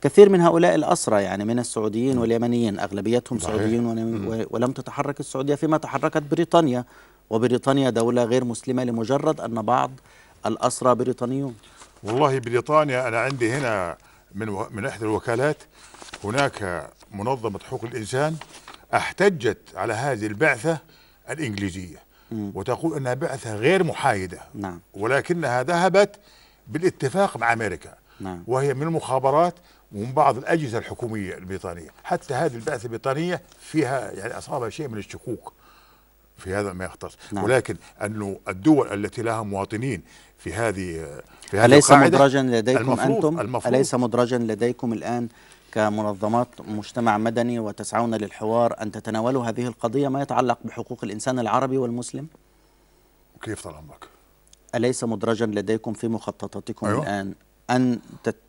كثير من هؤلاء الأسرى يعني من السعوديين واليمنيين أغلبيتهم صحيح. سعوديين ولم تتحرك السعودية فيما تحركت بريطانيا وبريطانيا دولة غير مسلمة لمجرد أن بعض الأسرى بريطانيون والله بريطانيا أنا عندي هنا من و... من إحدى الوكالات هناك منظمة حقوق الإنسان احتجت على هذه البعثة الإنجليزية وتقول أنها بعثة غير محايدة نعم. ولكنها ذهبت بالاتفاق مع أمريكا نعم. وهي من المخابرات ومن بعض الأجهزة الحكومية البريطانية حتى هذه البعثة البريطانية فيها يعني أصابها شيء من الشكوك في هذا ما يختص نعم. ولكن أنه الدول التي لها مواطنين في هذه في هذه أليس مدرجا لديكم المفروض أنتم المفروض أليس مدرجا لديكم الآن كمنظمات مجتمع مدني وتسعون للحوار أن تتناولوا هذه القضية ما يتعلق بحقوق الإنسان العربي والمسلم كيف طال عمرك أليس مدرجا لديكم في مخططاتكم أيوة. الآن أن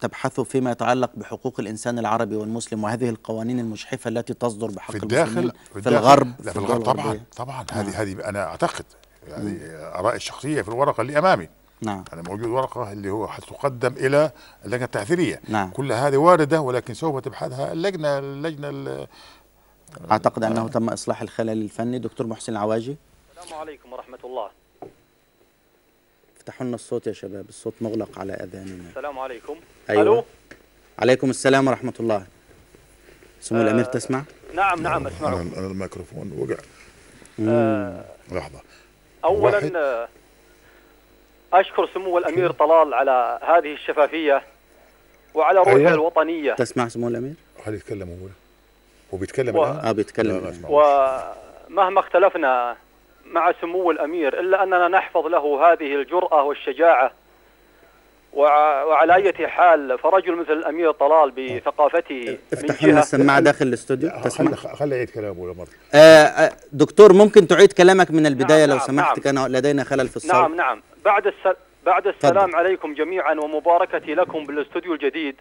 تبحثوا فيما يتعلق بحقوق الإنسان العربي والمسلم وهذه القوانين المجحفة التي تصدر بحق في الداخل في, في الغرب لا في الغرب طبعا طبعا طبعا هذه نعم. هذه أنا أعتقد يعني آرائي الشخصية في الورقة اللي أمامي نعم أنا موجود ورقة اللي هو حتقدم إلى اللجنة التعثيرية نعم كل هذه واردة ولكن سوف تبحثها اللجنة اللجنة أعتقد أنه تم إصلاح الخلل الفني دكتور محسن العواجي السلام عليكم ورحمة الله افتحوا لنا الصوت يا شباب الصوت مغلق على اذاننا السلام عليكم أيوة. الو عليكم السلام ورحمه الله سمو آه الامير تسمع نعم نعم, نعم، اسمع انا الميكروفون وقع آه لحظه اولا آه، اشكر سمو الامير طلال على هذه الشفافيه وعلى روحه أيوة. الوطنيه تسمع سمو الامير هل يتكلم هو هو بيتكلم الان اه بيتكلم ومهما اختلفنا مع سمو الأمير إلا أننا نحفظ له هذه الجرأة والشجاعة وعلى أي حال فرجل مثل الأمير طلال بثقافته افتح إيه. لنا السماعة داخل الاستوديو تسمع خلي أعيد كلامه لو آه، آه، دكتور ممكن تعيد كلامك من البداية نعم لو نعم، سمحت نعم كان لدينا خلل في الصوت نعم نعم بعد الس... بعد السلام طبعا. عليكم جميعا ومباركتي لكم بالاستوديو الجديد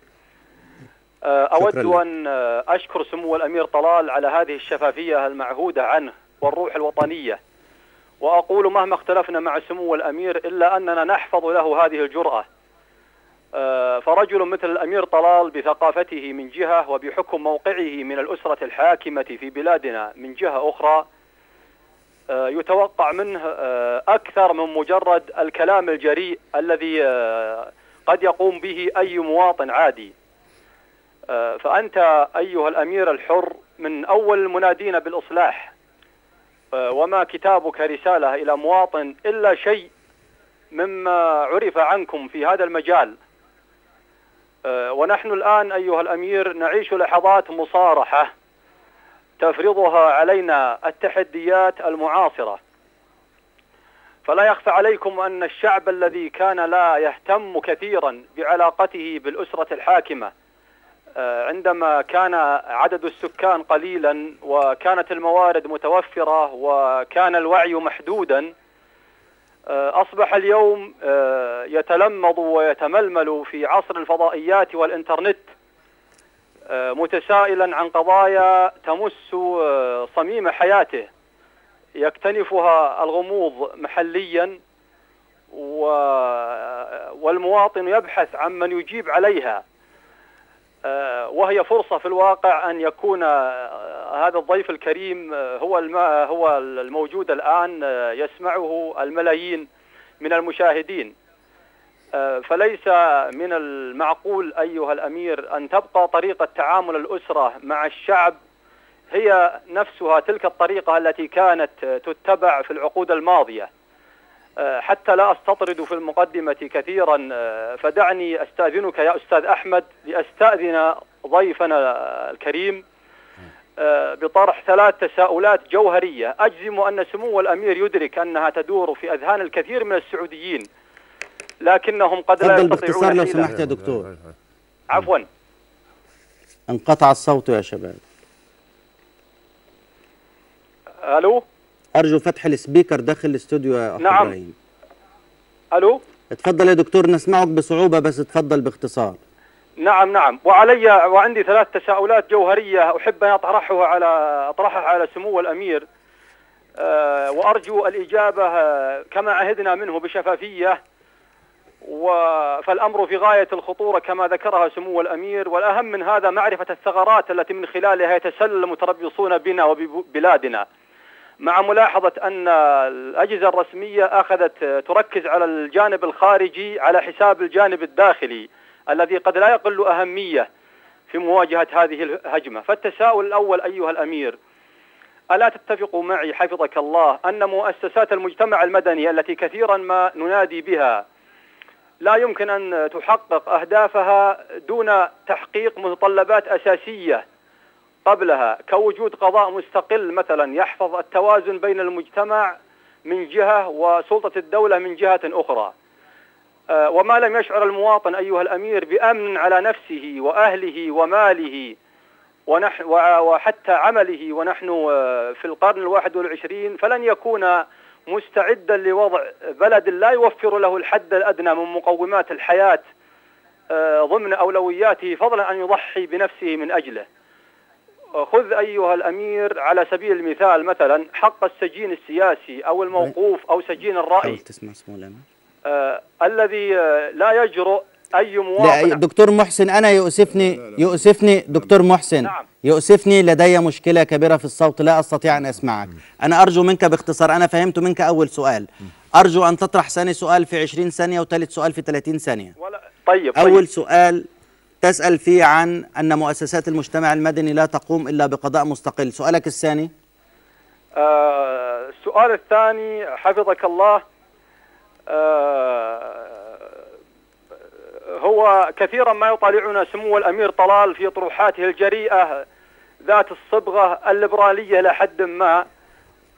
آه، أود أن أشكر سمو الأمير طلال على هذه الشفافية المعهودة عنه والروح الوطنية وأقول مهما اختلفنا مع سمو الأمير إلا أننا نحفظ له هذه الجرأة آه، فرجل مثل الأمير طلال بثقافته من جهة وبحكم موقعه من الأسرة الحاكمة في بلادنا من جهة أخرى آه، يتوقع منه آه، أكثر من مجرد الكلام الجريء الذي قد يقوم به أي مواطن عادي فأنت أيها الأمير الحر من أول المنادين بالإصلاح آه، وما كتابك رسالة إلى مواطن إلا شيء مما عرف عنكم في هذا المجال آه، ونحن الآن أيها الأمير نعيش لحظات مصارحة تفرضها علينا التحديات المعاصرة فلا يخفى عليكم أن الشعب الذي كان لا يهتم كثيرا بعلاقته بالأسرة الحاكمة آه، عندما كان عدد السكان قليلا وكانت الموارد متوفرة وكان الوعي محدودا آه، أصبح اليوم آه، يتلمض ويتململ في عصر الفضائيات والإنترنت متسائلا عن قضايا تمس صميم حياته يكتنفها الغموض محليا والمواطن يبحث عن من يجيب عليها آه، وهي فرصة في الواقع أن يكون آه، هذا الضيف الكريم آه، هو هو الموجود الآن يسمعه الملايين من المشاهدين فليس من المعقول أيها الأمير أن تبقى طريقة تعامل الأسرة مع الشعب هي نفسها تلك الطريقة التي كانت تتبع في العقود الماضية آه، حتى لا أستطرد في المقدمة كثيرا آه، فدعني أستأذنك يا أستاذ أحمد لأستأذن ضيفنا الكريم آه، بطرح ثلاث تساؤلات جوهرية أجزم أن سمو الأمير يدرك أنها تدور في أذهان الكثير من السعوديين لكنهم قد لا يستطيعون باختصار لو سمحت يا دكتور عفوا انقطع الصوت يا شباب ألو ارجو فتح السبيكر داخل الاستوديو يا اخ نعم. ابراهيم الو اتفضل يا دكتور نسمعك بصعوبه بس اتفضل باختصار نعم نعم وعلي وعندي ثلاث تساؤلات جوهريه احب ان اطرحها على اطرحها على سمو الامير آه، وارجو الاجابه آه، كما عهدنا منه بشفافيه و... فالأمر في غاية الخطورة كما ذكرها سمو الأمير والأهم من هذا معرفة الثغرات التي من خلالها يتسلل المتربصون بنا وببلادنا مع ملاحظة أن الأجهزة الرسمية أخذت تركز على الجانب الخارجي على حساب الجانب الداخلي الذي قد لا يقل أهمية في مواجهة هذه الهجمة فالتساؤل الأول أيها الأمير ألا تتفق معي حفظك الله أن مؤسسات المجتمع المدني التي كثيرا ما ننادي بها لا يمكن أن تحقق أهدافها دون تحقيق متطلبات أساسية قبلها كوجود قضاء مستقل مثلا يحفظ التوازن بين المجتمع من جهة وسلطة الدولة من جهة أخرى آه، وما لم يشعر المواطن أيها الأمير بأمن على نفسه وأهله وماله ونحن وحتى عمله ونحن آه، في القرن الواحد والعشرين فلن يكون مستعدا لوضع بلد لا يوفر له الحد الأدنى من مقومات الحياة آه، ضمن أولوياته فضلا أن يضحي بنفسه من أجله خذ أيها الأمير على سبيل المثال مثلا حق السجين السياسي أو الموقوف أو سجين الرأي تسمع سمولنا آه الذي آه، لا يجرؤ أي مواطن لا دكتور محسن أنا يؤسفني يؤسفني دكتور محسن نعم. يؤسفني لدي مشكلة كبيرة في الصوت لا أستطيع أن أسمعك أنا أرجو منك باختصار أنا فهمت منك أول سؤال أرجو أن تطرح ثاني سؤال في 20 ثانية وثالث سؤال في 30 ثانية طيب،, طيب أول سؤال تسأل فيه عن أن مؤسسات المجتمع المدني لا تقوم إلا بقضاء مستقل سؤالك الثاني آه السؤال الثاني حفظك الله آه هو كثيرا ما يطالعنا سمو الأمير طلال في طروحاته الجريئة ذات الصبغة الليبرالية إلى حد ما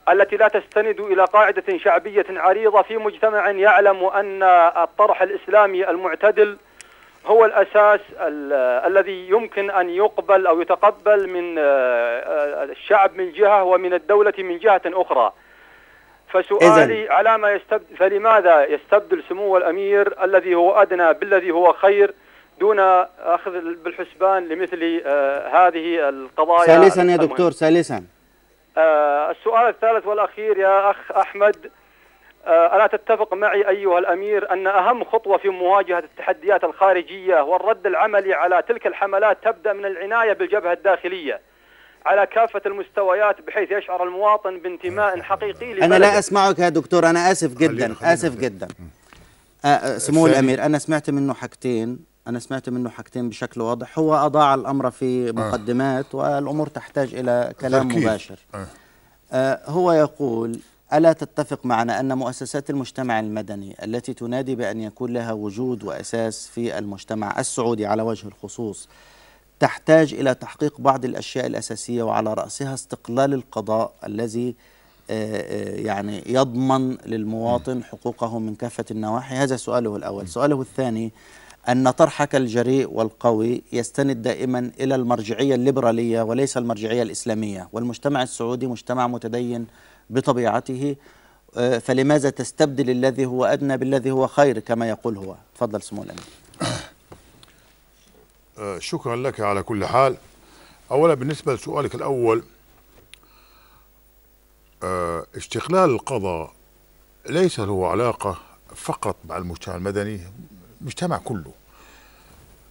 التي لا تستند إلى قاعدة شعبية عريضة في مجتمع يعلم أن الطرح الإسلامي المعتدل هو الأساس الذي يمكن أن يقبل أو يتقبل من آه، آه، الشعب من جهة ومن الدولة من جهة أخرى فسؤالي على ما يستبدل فلماذا يستبدل سمو الأمير الذي هو أدنى بالذي هو خير دون أخذ بالحسبان لمثل آه، هذه القضايا ثالثا يا دكتور ثالثا السؤال الثالث والأخير يا أخ أحمد آه، ألا تتفق معي أيها الأمير أن أهم خطوة في مواجهة التحديات الخارجية والرد العملي على تلك الحملات تبدأ من العناية بالجبهة الداخلية على كافة المستويات بحيث يشعر المواطن بانتماء حقيقي لبلده. أنا لا أسمعك يا دكتور أنا آسف جدا آسف جدا آه، آه، سمو الأمير أنا سمعت منه حاجتين أنا سمعت منه حاجتين بشكل واضح هو أضاع الأمر في مقدمات والأمور تحتاج إلى كلام مباشر هو يقول ألا تتفق معنا أن مؤسسات المجتمع المدني التي تنادي بأن يكون لها وجود وأساس في المجتمع السعودي على وجه الخصوص تحتاج إلى تحقيق بعض الأشياء الأساسية وعلى رأسها استقلال القضاء الذي آه، آه، يعني يضمن للمواطن حقوقه من كافة النواحي هذا سؤاله الأول سؤاله الثاني أن طرحك الجريء والقوي يستند دائما إلى المرجعية الليبرالية وليس المرجعية الإسلامية والمجتمع السعودي مجتمع متدين بطبيعته آه، فلماذا تستبدل الذي هو أدنى بالذي هو خير كما يقول هو تفضل سمو الأمير آه، شكرا لك على كل حال أولا بالنسبة لسؤالك الأول آه، استقلال القضاء ليس له علاقة فقط مع المجتمع المدني المجتمع كله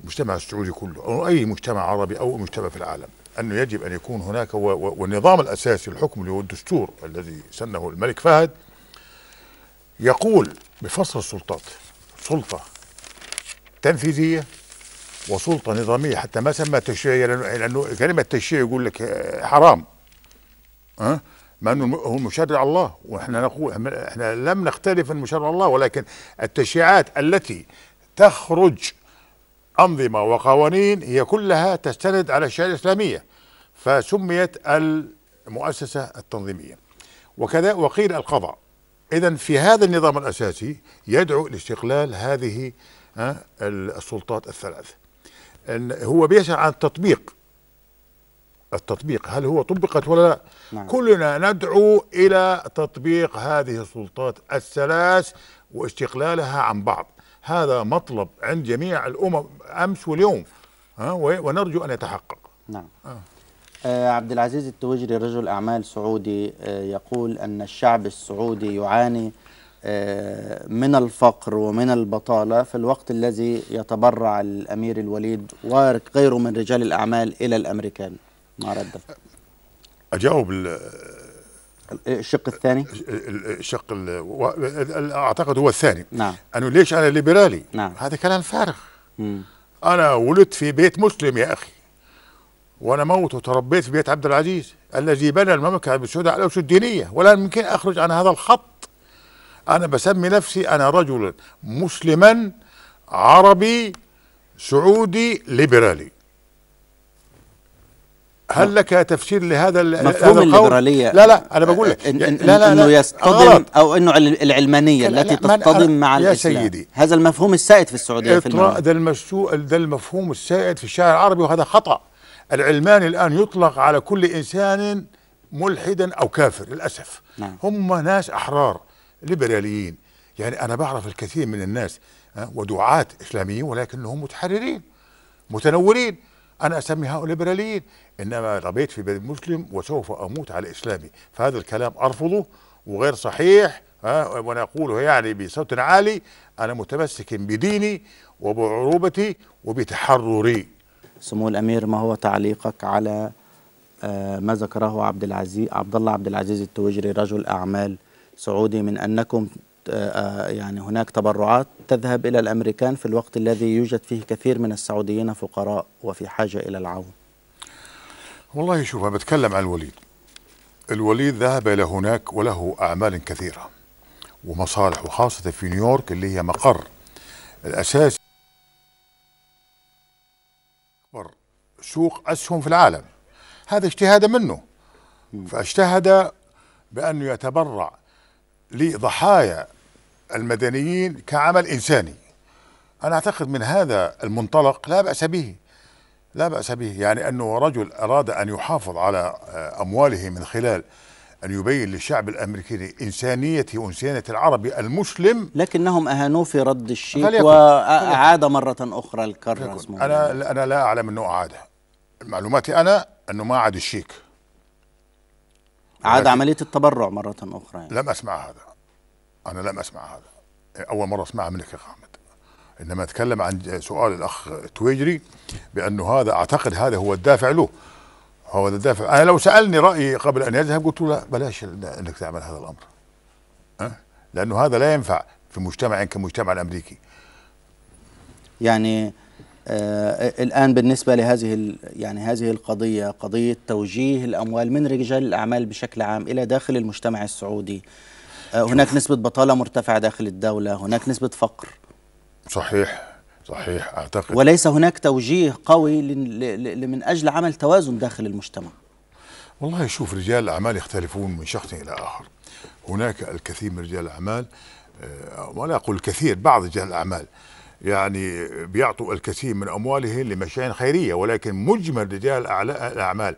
المجتمع السعودي كله أو أي مجتمع عربي أو مجتمع في العالم أنه يجب أن يكون هناك والنظام الأساسي الحكم اللي هو الدستور الذي سنه الملك فهد يقول بفصل السلطات سلطة تنفيذية وسلطة نظامية حتى ما سمى تشريعية يعني يعني لأنه كلمة تشريع يقول لك حرام أه؟ ما انه هو مشرع الله واحنا نقول احنا لم نختلف ان مشرع الله ولكن التشريعات التي تخرج انظمه وقوانين هي كلها تستند على الشريعه الاسلاميه فسميت المؤسسة التنظيمية وكذا وقيل القضاء إذا في هذا النظام الأساسي يدعو لاستقلال هذه السلطات الثلاث هو بيسعى عن تطبيق التطبيق هل هو طبقت ولا لا نعم. كلنا ندعو إلى تطبيق هذه السلطات الثلاث واستقلالها عن بعض هذا مطلب عند جميع الأمم أمس واليوم ها ونرجو أن يتحقق نعم آه. آه، عبد العزيز التوجري رجل أعمال سعودي آه، يقول أن الشعب السعودي يعاني آه، من الفقر ومن البطالة في الوقت الذي يتبرع الأمير الوليد وغيره من رجال الأعمال إلى الأمريكان ما ردك؟ أجاوب الشق الثاني الشق أعتقد هو الثاني نعم أنه ليش أنا ليبرالي نعم. هذا كلام فارغ مم. أنا ولدت في بيت مسلم يا أخي وانا موت وتربيت في بيت عبد العزيز الذي بنى المملكه السعوديه على الاصول الدينيه ولا يمكن اخرج عن هذا الخط انا بسمي نفسي انا رجل مسلما عربي سعودي ليبرالي هل لك تفسير لهذا مفهوم الليبرالية لا لا انا بقول لك إن إن لا لا انه يصطدم او انه العلمانيه التي تصطدم مع يا الاسلام سيدي هذا المفهوم السائد في السعوديه في المملكه ده, ده المفهوم السائد في الشارع العربي وهذا خطأ العلمان الآن يطلق على كل إنسان ملحدا أو كافر للأسف نعم. هم ناس أحرار ليبراليين يعني أنا بعرف الكثير من الناس آه، ودعاة إسلاميين ولكنهم متحررين متنورين أنا أسمي هؤلاء ليبراليين إنما ربيت في بلد مسلم وسوف أموت على إسلامي فهذا الكلام أرفضه وغير صحيح آه، وانا اقوله يعني بصوت عالي انا متمسك بديني وبعروبتي وبتحرري سمو الامير ما هو تعليقك على آه، ما ذكره عبد العزيز عبد الله عبد العزيز التوجري رجل اعمال سعودي من انكم آه، آه، يعني هناك تبرعات تذهب الى الامريكان في الوقت الذي يوجد فيه كثير من السعوديين فقراء وفي حاجه الى العون. والله شوف انا بتكلم عن الوليد. الوليد ذهب الى هناك وله اعمال كثيره ومصالح وخاصه في نيويورك اللي هي مقر الاساسي سوق أسهم في العالم هذا اجتهاد منه فاجتهد بأنه يتبرع لضحايا المدنيين كعمل إنساني أنا أعتقد من هذا المنطلق لا بأس به لا بأس به يعني أنه رجل أراد أن يحافظ على آه، أمواله من خلال أن يبين للشعب الأمريكي إنسانيته وإنسانية العربي المسلم لكنهم أهانوه في رد الشيخ وأعاد مرة أخرى الكرة أنا, يعني. أنا لا أعلم أنه أعاده معلوماتي انا انه ما عاد الشيك عاد عمليه التبرع مره اخرى يعني. لم اسمع هذا انا لم اسمع هذا اول مره اسمعها منك يا خامد انما اتكلم عن سؤال الاخ تويجري بانه هذا اعتقد هذا هو الدافع له هو الدافع انا لو سالني رايي قبل ان يذهب قلت له لا بلاش انك تعمل هذا الامر أه؟ لانه هذا لا ينفع في مجتمع كمجتمع الامريكي يعني آه، الآن بالنسبة لهذه يعني هذه القضية قضية توجيه الأموال من رجال الأعمال بشكل عام إلى داخل المجتمع السعودي آه، هناك نسبة بطالة مرتفعة داخل الدولة هناك نسبة فقر صحيح صحيح أعتقد وليس هناك توجيه قوي من أجل عمل توازن داخل المجتمع والله شوف رجال الأعمال يختلفون من شخص إلى آخر هناك الكثير من رجال الأعمال آه، ولا أقول كثير بعض رجال الأعمال يعني بيعطوا الكثير من أموالهم لمشاريع خيرية ولكن مجمل رجال الأعمال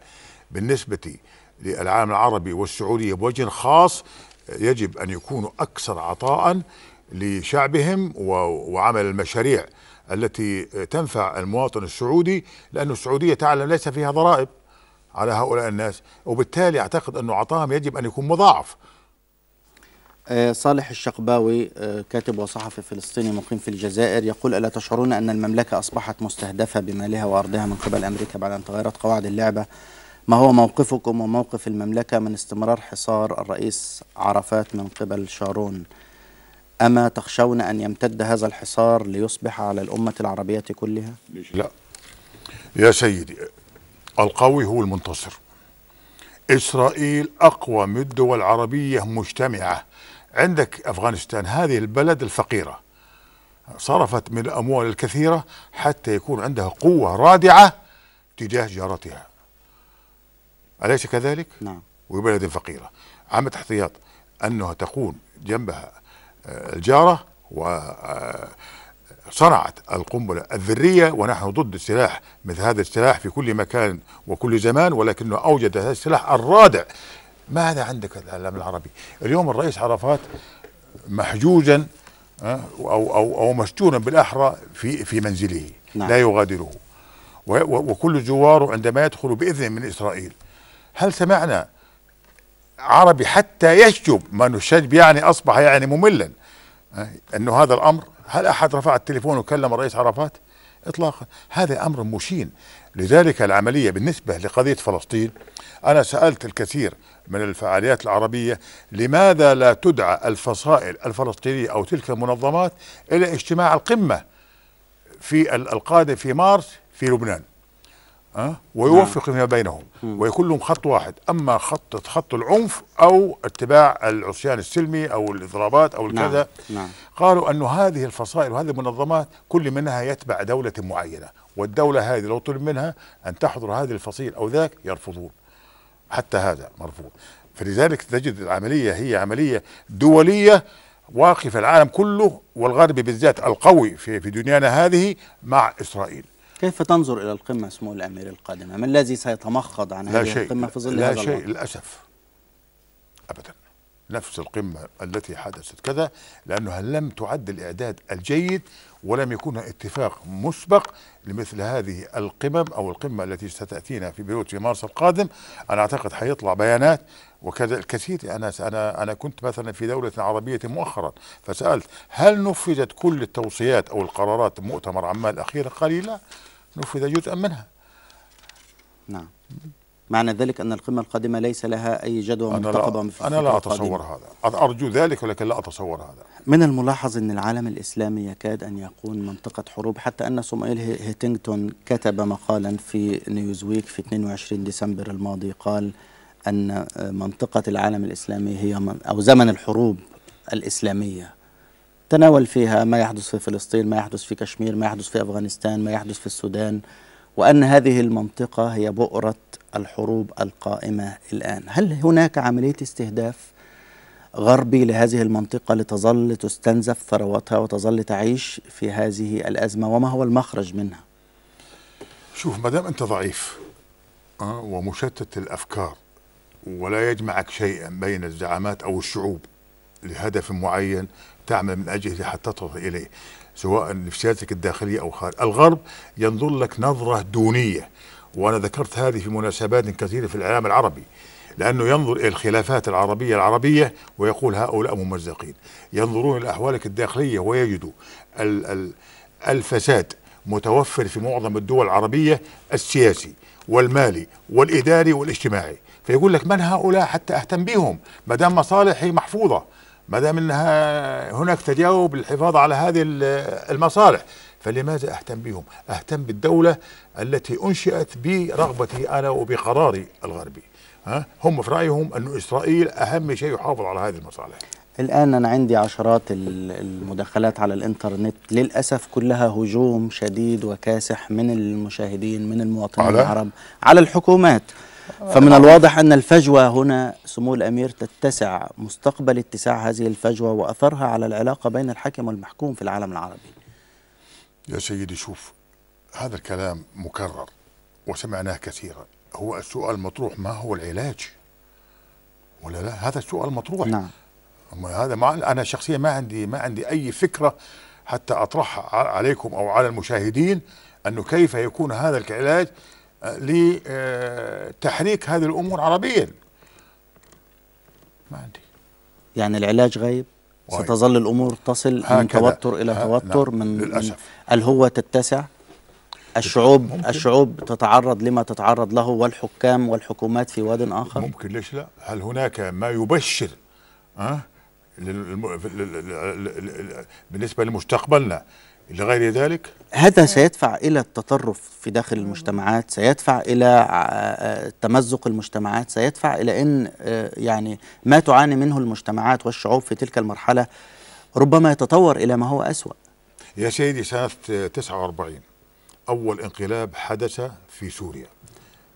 بالنسبة للعالم العربي والسعودية بوجه خاص يجب أن يكونوا أكثر عطاء لشعبهم وعمل المشاريع التي تنفع المواطن السعودي لأن السعودية تعلم ليس فيها ضرائب على هؤلاء الناس وبالتالي أعتقد أن عطاهم يجب أن يكون مضاعف آه، صالح الشقباوي آه، كاتب وصحفي فلسطيني مقيم في الجزائر يقول ألا تشعرون أن المملكة أصبحت مستهدفة بمالها وأرضها من قبل أمريكا بعد أن تغيرت قواعد اللعبة ما هو موقفكم وموقف المملكة من استمرار حصار الرئيس عرفات من قبل شارون أما تخشون أن يمتد هذا الحصار ليصبح على الأمة العربية كلها لا يا سيدي القوي هو المنتصر إسرائيل أقوى من الدول العربية مجتمعة عندك افغانستان هذه البلد الفقيره صرفت من الاموال الكثيره حتى يكون عندها قوه رادعه تجاه جارتها اليس كذلك؟ نعم وبلد فقيره عامة احتياط انها تكون جنبها آه، الجاره و آه، صنعت القنبلة الذرية ونحن ضد السلاح مثل هذا السلاح في كل مكان وكل زمان ولكنه أوجد هذا السلاح الرادع ماذا عندك الاعلام العربي؟ اليوم الرئيس عرفات محجوزا او او او مسجونا بالاحرى في في منزله نعم. لا يغادره وكل زواره عندما يدخل باذن من اسرائيل هل سمعنا عربي حتى يشجب ما الشجب يعني اصبح يعني مملا انه هذا الامر هل احد رفع التليفون وكلم الرئيس عرفات؟ اطلاقا هذا امر مشين لذلك العمليه بالنسبه لقضيه فلسطين انا سالت الكثير من الفعاليات العربيه لماذا لا تدعى الفصائل الفلسطينيه او تلك المنظمات الى اجتماع القمه في القادم في مارس في لبنان أه؟ نعم. ويوفق فيما بينهم ويكون لهم خط واحد اما خط خط العنف او اتباع العصيان السلمي او الاضرابات او نعم. الكذا نعم. نعم. قالوا انه هذه الفصائل وهذه المنظمات كل منها يتبع دوله معينه والدوله هذه لو طلب منها ان تحضر هذه الفصيل او ذاك يرفضون حتى هذا مرفوض فلذلك تجد العمليه هي عمليه دوليه واقف العالم كله والغرب بالذات القوي في في دنيانا هذه مع اسرائيل كيف تنظر إلى القمة سمو الأمير القادمة ما الذي سيتمخض عن هذه شيء. القمة في ظل لا هذا شيء الوقت؟ للأسف أبدا نفس القمة التي حدثت كذا لأنها لم تعد الإعداد الجيد ولم يكن اتفاق مسبق لمثل هذه القمم أو القمة التي ستأتينا في بيروت في مارس القادم أنا أعتقد حيطلع بيانات وكذا الكثير أنا أنا أنا كنت مثلا في دولة عربية مؤخرا فسألت هل نفذت كل التوصيات أو القرارات مؤتمر عمان الأخيرة قليلا نفذ جزءا منها نعم معنى ذلك أن القمة القادمة ليس لها أي جدوى مرتقبة في أنا لا أتصور القادمة. هذا أرجو ذلك ولكن لا أتصور هذا من الملاحظ أن العالم الإسلامي يكاد أن يكون منطقة حروب حتى أن صموئيل هيتينغتون كتب مقالا في نيوزويك في 22 ديسمبر الماضي قال أن منطقة العالم الإسلامي هي من أو زمن الحروب الإسلامية تناول فيها ما يحدث في فلسطين ما يحدث في كشمير ما يحدث في أفغانستان ما يحدث في السودان وأن هذه المنطقة هي بؤرة الحروب القائمة الآن هل هناك عملية استهداف غربي لهذه المنطقة لتظل تستنزف ثرواتها وتظل تعيش في هذه الأزمة وما هو المخرج منها شوف ما دام أنت ضعيف آه، ومشتت الأفكار ولا يجمعك شيئا بين الزعامات أو الشعوب لهدف معين تعمل من أجله حتى تصل إليه سواء نفسياتك الداخلية أو خارج الغرب ينظر لك نظرة دونية وأنا ذكرت هذه في مناسبات كثيرة في الإعلام العربي لأنه ينظر إلى الخلافات العربية العربية ويقول هؤلاء ممزقين ينظرون إلى أحوالك الداخلية ويجدوا الفساد متوفر في معظم الدول العربية السياسي والمالي والإداري والاجتماعي فيقول لك من هؤلاء حتى أهتم بهم ما دام مصالحي محفوظة ما دام انها هناك تجاوب للحفاظ على هذه المصالح فلماذا أهتم بهم أهتم بالدولة التي أنشئت برغبتي أنا وبقراري الغربي ها؟ هم في رأيهم أن إسرائيل أهم شيء يحافظ على هذه المصالح الآن أنا عندي عشرات المداخلات على الإنترنت للأسف كلها هجوم شديد وكاسح من المشاهدين من المواطنين على؟ العرب على الحكومات فمن الواضح أن الفجوة هنا سمو الأمير تتسع مستقبل اتساع هذه الفجوة وأثرها على العلاقة بين الحاكم والمحكوم في العالم العربي يا سيدي شوف هذا الكلام مكرر وسمعناه كثيرا هو السؤال المطروح ما هو العلاج ولا لا هذا السؤال المطروح نعم هذا ما انا شخصيا ما عندي ما عندي اي فكره حتى اطرحها عليكم او على المشاهدين انه كيف يكون هذا العلاج آه، لتحريك آه، هذه الامور عربيا ما عندي يعني العلاج غايب ستظل الامور تصل من توتر الى نعم. توتر نعم. من للأسف. الهوه تتسع الشعوب ممكن. الشعوب تتعرض لما تتعرض له والحكام والحكومات في واد اخر ممكن ليش لا هل هناك ما يبشر أه؟ بالنسبه لمستقبلنا إلى غير ذلك هذا سيدفع إلى التطرف في داخل المجتمعات سيدفع إلى آه، آه، تمزق المجتمعات سيدفع إلى أن آه، يعني ما تعاني منه المجتمعات والشعوب في تلك المرحلة ربما يتطور إلى ما هو أسوأ يا سيدي سنة 49 أول انقلاب حدث في سوريا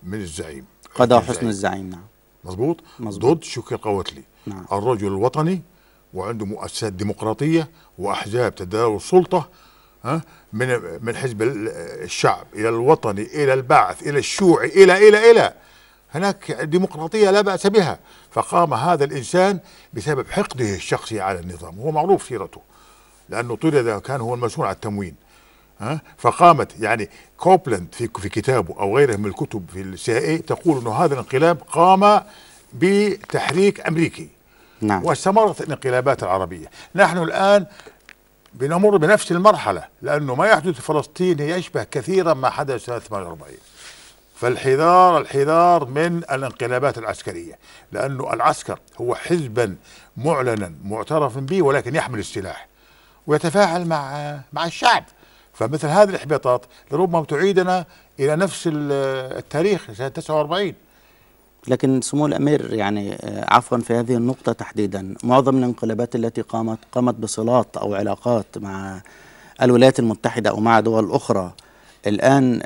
من الزعيم قضاء حسن الزعيم نعم مضبوط ضد شوكي القوتلي نعم. الرجل الوطني وعنده مؤسسات ديمقراطية وأحزاب تداول السلطة ها من من حزب الشعب الى الوطني الى البعث الى الشيوعي الى الى الى هناك ديمقراطيه لا باس بها فقام هذا الانسان بسبب حقده الشخصي على النظام هو معروف سيرته لانه طرد كان هو المسؤول عن التموين ها فقامت يعني كوبلند في في كتابه او غيره من الكتب في السي اي تقول انه هذا الانقلاب قام بتحريك امريكي نعم. واستمرت الانقلابات العربيه نحن الان بنمر بنفس المرحلة لأنه ما يحدث في فلسطين يشبه كثيرا ما حدث سنة 48 فالحذار الحذار من الانقلابات العسكرية لأنه العسكر هو حزبا معلنا معترف به ولكن يحمل السلاح ويتفاعل مع مع الشعب فمثل هذه الإحباطات لربما تعيدنا إلى نفس التاريخ سنة 49 لكن سمو الامير يعني آه، عفوا في هذه النقطه تحديدا معظم الانقلابات التي قامت قامت بصلات او علاقات مع الولايات المتحده او مع دول اخرى الان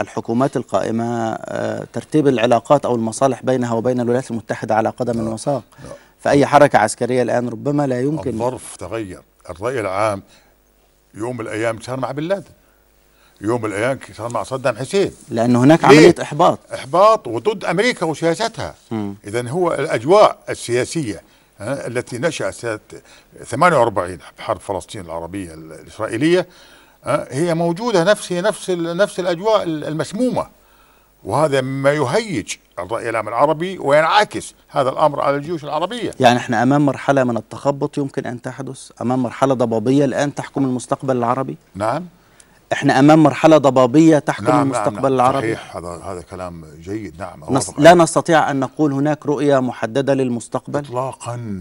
الحكومات القائمه آه، ترتيب العلاقات او المصالح بينها وبين الولايات المتحده على قدم وساق فاي حركه عسكريه الان ربما لا يمكن الظرف تغير الراي العام يوم من الايام كان مع بن لادن يوم من الايام مع صدام حسين لانه هناك عمليه احباط احباط وضد امريكا وسياستها اذا هو الاجواء السياسيه التي نشأت سنة 48 بحرب فلسطين العربية الإسرائيلية هي موجودة نفس نفس نفس الأجواء المسمومة وهذا ما يهيج الرأي العام العربي وينعكس هذا الأمر على الجيوش العربية يعني احنا أمام مرحلة من التخبط يمكن أن تحدث أمام مرحلة ضبابية الآن تحكم المستقبل العربي نعم احنا امام مرحله ضبابيه تحكم نعم, نعم، المستقبل نعم, نعم العربي صحيح هذا هذا كلام جيد نعم نص لا نستطيع ان نقول هناك رؤيه محدده للمستقبل اطلاقا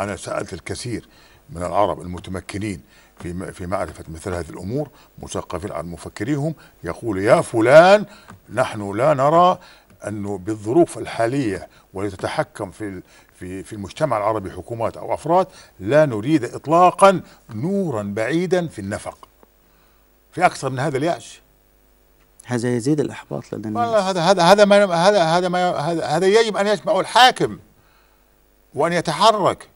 انا سالت الكثير من العرب المتمكنين في في معرفه مثل هذه الامور مثقفين عن مفكريهم يقول يا فلان نحن لا نرى انه بالظروف الحاليه ولتتحكم في في في المجتمع العربي حكومات او افراد لا نريد اطلاقا نورا بعيدا في النفق في اكثر من هذا الياس هذا يزيد الاحباط لدى الناس هذا هذا هذا ما هذا هذا ما هذا يجب ان يسمعه الحاكم وان يتحرك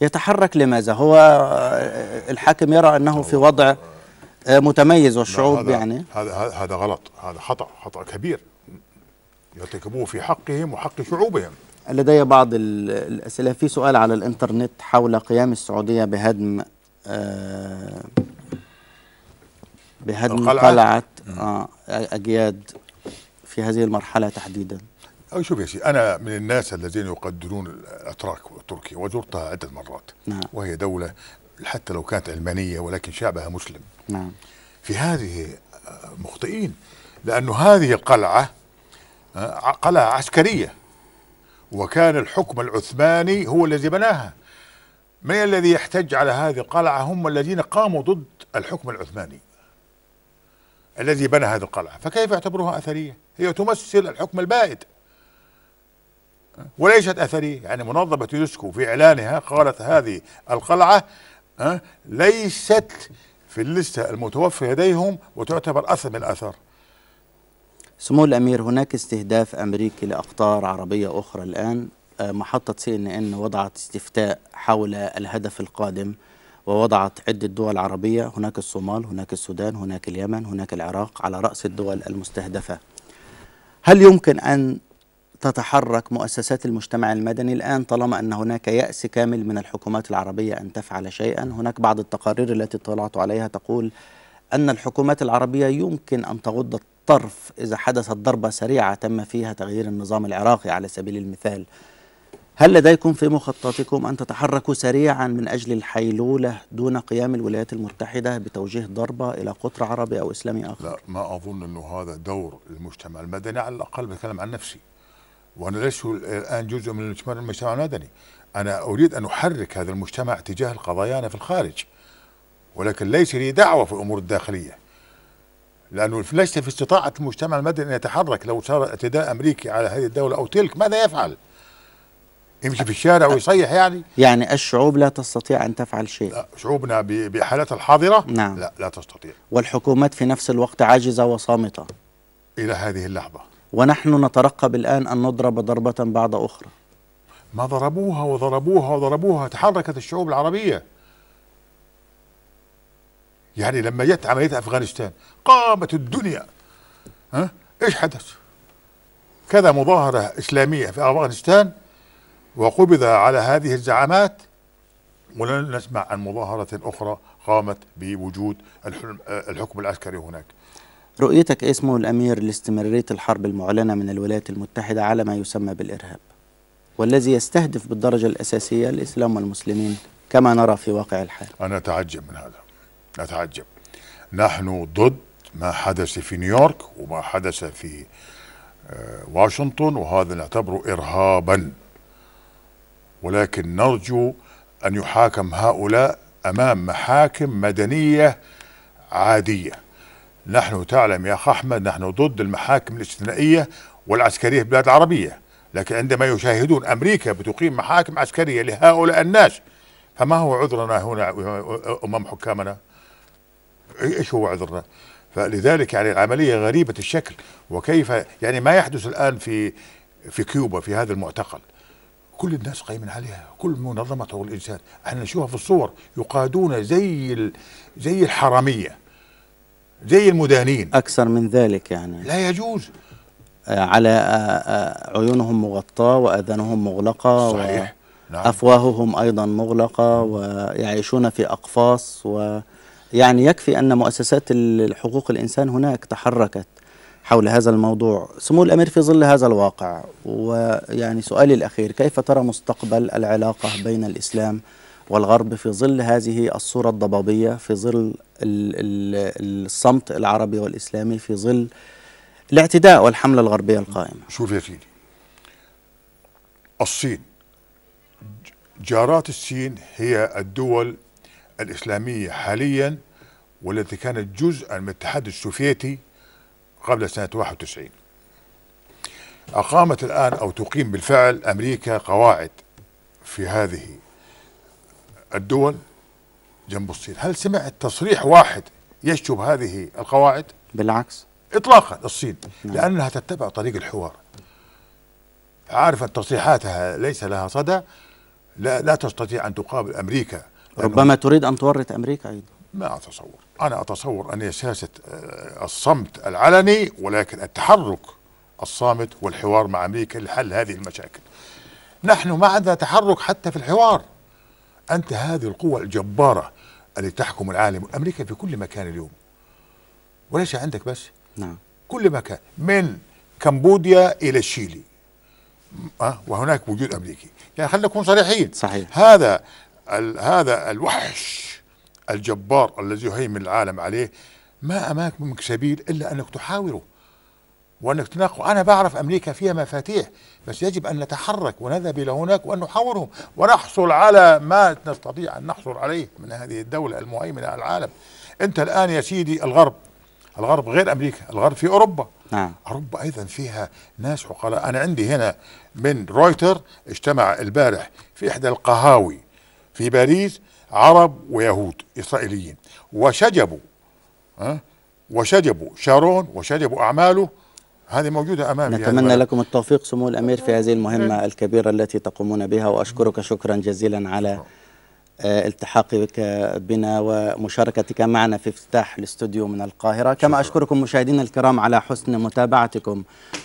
يتحرك لماذا هو آه، الحاكم يرى انه في وضع آه، متميز والشعوب هذا يعني هذا هذا غلط هذا خطا خطا كبير يرتكبوه في حقهم وحق شعوبهم لدي بعض الاسئله في سؤال على الانترنت حول قيام السعوديه بهدم آه بهدم قلعة آه، أجياد في هذه المرحلة تحديدا أو شوف يا سيدي أنا من الناس الذين يقدرون الأتراك وتركيا وزرتها عدة مرات نعم. وهي دولة حتى لو كانت علمانية ولكن شعبها مسلم نعم. في هذه آه، مخطئين لأن هذه القلعة آه، قلعة عسكرية وكان الحكم العثماني هو الذي بناها من الذي يحتج على هذه القلعة هم الذين قاموا ضد الحكم العثماني الذي بنى هذه القلعة فكيف يعتبرها أثرية هي تمثل الحكم البائد وليست أثرية يعني منظمة يوسكو في إعلانها قالت هذه القلعة ليست في اللستة المتوفى لديهم وتعتبر أثر من الأثر سمو الأمير هناك استهداف أمريكي لأقطار عربية أخرى الآن آه، محطة سي إن إن وضعت استفتاء حول الهدف القادم ووضعت عدة دول عربية هناك الصومال هناك السودان هناك اليمن هناك العراق على رأس الدول المستهدفة هل يمكن أن تتحرك مؤسسات المجتمع المدني الآن طالما أن هناك يأس كامل من الحكومات العربية أن تفعل شيئا هناك بعض التقارير التي طلعت عليها تقول أن الحكومات العربية يمكن أن تغض الطرف إذا حدثت ضربة سريعة تم فيها تغيير النظام العراقي على سبيل المثال هل لديكم في مخططكم أن تتحركوا سريعا من أجل الحيلولة دون قيام الولايات المتحدة بتوجيه ضربة إلى قطر عربي أو إسلامي آخر؟ لا ما أظن أنه هذا دور المجتمع المدني على الأقل بتكلم عن نفسي وأنا لست الآن جزء من المجتمع المدني أنا أريد أن أحرك هذا المجتمع تجاه قضايانا في الخارج ولكن ليس لي دعوة في الأمور الداخلية لأنه ليس في استطاعة المجتمع المدني أن يتحرك لو صار اعتداء أمريكي على هذه الدولة أو تلك ماذا يفعل؟ يمشي في الشارع ويصيح يعني يعني الشعوب لا تستطيع أن تفعل شيء لا شعوبنا بحالتها الحاضرة نعم لا لا تستطيع والحكومات في نفس الوقت عاجزة وصامتة إلى هذه اللحظة ونحن نترقب الآن أن نضرب ضربة بعد أخرى ما ضربوها وضربوها وضربوها تحركت الشعوب العربية يعني لما جت عملية أفغانستان قامت الدنيا ها إيش حدث كذا مظاهرة إسلامية في أفغانستان وقبض على هذه الزعامات ولن نسمع عن مظاهرة أخرى قامت بوجود الحكم العسكري هناك رؤيتك اسمه الأمير لاستمرارية الحرب المعلنة من الولايات المتحدة على ما يسمى بالإرهاب والذي يستهدف بالدرجة الأساسية الإسلام والمسلمين كما نرى في واقع الحال أنا أتعجب من هذا أتعجب نحن ضد ما حدث في نيويورك وما حدث في آه، واشنطن وهذا نعتبره إرهابا ولكن نرجو أن يحاكم هؤلاء أمام محاكم مدنية عادية نحن تعلم يا أخ أحمد نحن ضد المحاكم الاستثنائية والعسكرية في البلاد العربية لكن عندما يشاهدون أمريكا بتقيم محاكم عسكرية لهؤلاء الناس فما هو عذرنا هنا أمام حكامنا إيش هو عذرنا فلذلك يعني العملية غريبة الشكل وكيف يعني ما يحدث الآن في في كيوبا في هذا المعتقل كل الناس قايمين عليها كل منظمه حقوق الانسان احنا نشوفها في الصور يقادون زي زي الحراميه زي المدانين اكثر من ذلك يعني لا يجوز آه، على آه، آه، عيونهم مغطاه واذانهم مغلقه صحيح نعم. افواههم ايضا مغلقه ويعيشون في اقفاص و يعني يكفي ان مؤسسات حقوق الانسان هناك تحركت حول هذا الموضوع سمو الأمير في ظل هذا الواقع ويعني سؤالي الأخير كيف ترى مستقبل العلاقة بين الإسلام والغرب في ظل هذه الصورة الضبابية في ظل الصمت العربي والإسلامي في ظل الاعتداء والحملة الغربية القائمة شوف يا سيدي الصين جارات الصين هي الدول الإسلامية حاليا والتي كانت جزءا من الاتحاد السوفيتي قبل سنة 91 أقامت الآن أو تقيم بالفعل أمريكا قواعد في هذه الدول جنب الصين هل سمعت تصريح واحد يشوب هذه القواعد؟ بالعكس إطلاقا الصين نعم. لأنها تتبع طريق الحوار عارف أن تصريحاتها ليس لها صدى لا, لا تستطيع أن تقابل أمريكا ربما تريد أن تورط أمريكا أيضا ما أتصور أنا أتصور أن سياسة آه، الصمت العلني ولكن التحرك الصامت والحوار مع أمريكا لحل هذه المشاكل نحن ما عندنا تحرك حتى في الحوار أنت هذه القوة الجبارة التي تحكم العالم أمريكا في كل مكان اليوم وليس عندك بس نعم كل مكان من كمبوديا إلى تشيلي أه؟ وهناك وجود أمريكي يعني خلينا نكون صريحين صحيح هذا هذا الوحش الجبار الذي يهيمن العالم عليه ما أمامك منك سبيل إلا أنك تحاوره وأنك تناقض أنا بعرف أمريكا فيها مفاتيح بس يجب أن نتحرك ونذهب إلى هناك وأن نحاورهم ونحصل على ما نستطيع أن نحصل عليه من هذه الدولة المهيمنة على العالم أنت الآن يا سيدي الغرب الغرب غير أمريكا الغرب في أوروبا نعم. أوروبا أيضا فيها ناس عقلاء أنا عندي هنا من رويتر اجتمع البارح في إحدى القهاوي في باريس عرب ويهود إسرائيليين وشجبوا أه؟ وشجبوا شارون وشجبوا أعماله هذه موجودة أمامي يعني نتمنى يعني لكم التوفيق سمو الأمير في هذه المهمة الكبيرة التي تقومون بها وأشكرك شكرا جزيلا على آه. آه، التحاقك بنا ومشاركتك معنا في افتتاح الاستوديو من القاهرة كما أشكركم مشاهدينا الكرام على حسن متابعتكم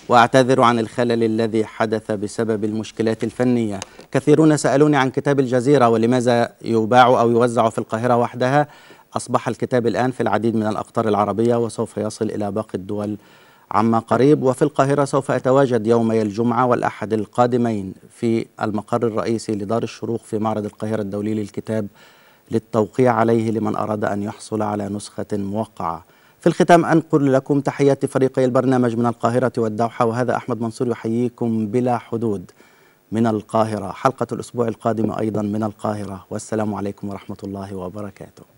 وأعتذر عن الخلل الذي حدث بسبب المشكلات الفنية كثيرون سألوني عن كتاب الجزيرة ولماذا يباع أو يوزع في القاهرة وحدها أصبح الكتاب الآن في العديد من الأقطار العربية وسوف يصل إلى باقي الدول عما قريب وفي القاهرة سوف أتواجد يومي الجمعة والأحد القادمين في المقر الرئيسي لدار الشروق في معرض القاهرة الدولي للكتاب للتوقيع عليه لمن أراد أن يحصل على نسخة موقعة في الختام أنقل لكم تحيات فريقي البرنامج من القاهرة والدوحة وهذا أحمد منصور يحييكم بلا حدود من القاهرة حلقة الأسبوع القادم أيضا من القاهرة والسلام عليكم ورحمة الله وبركاته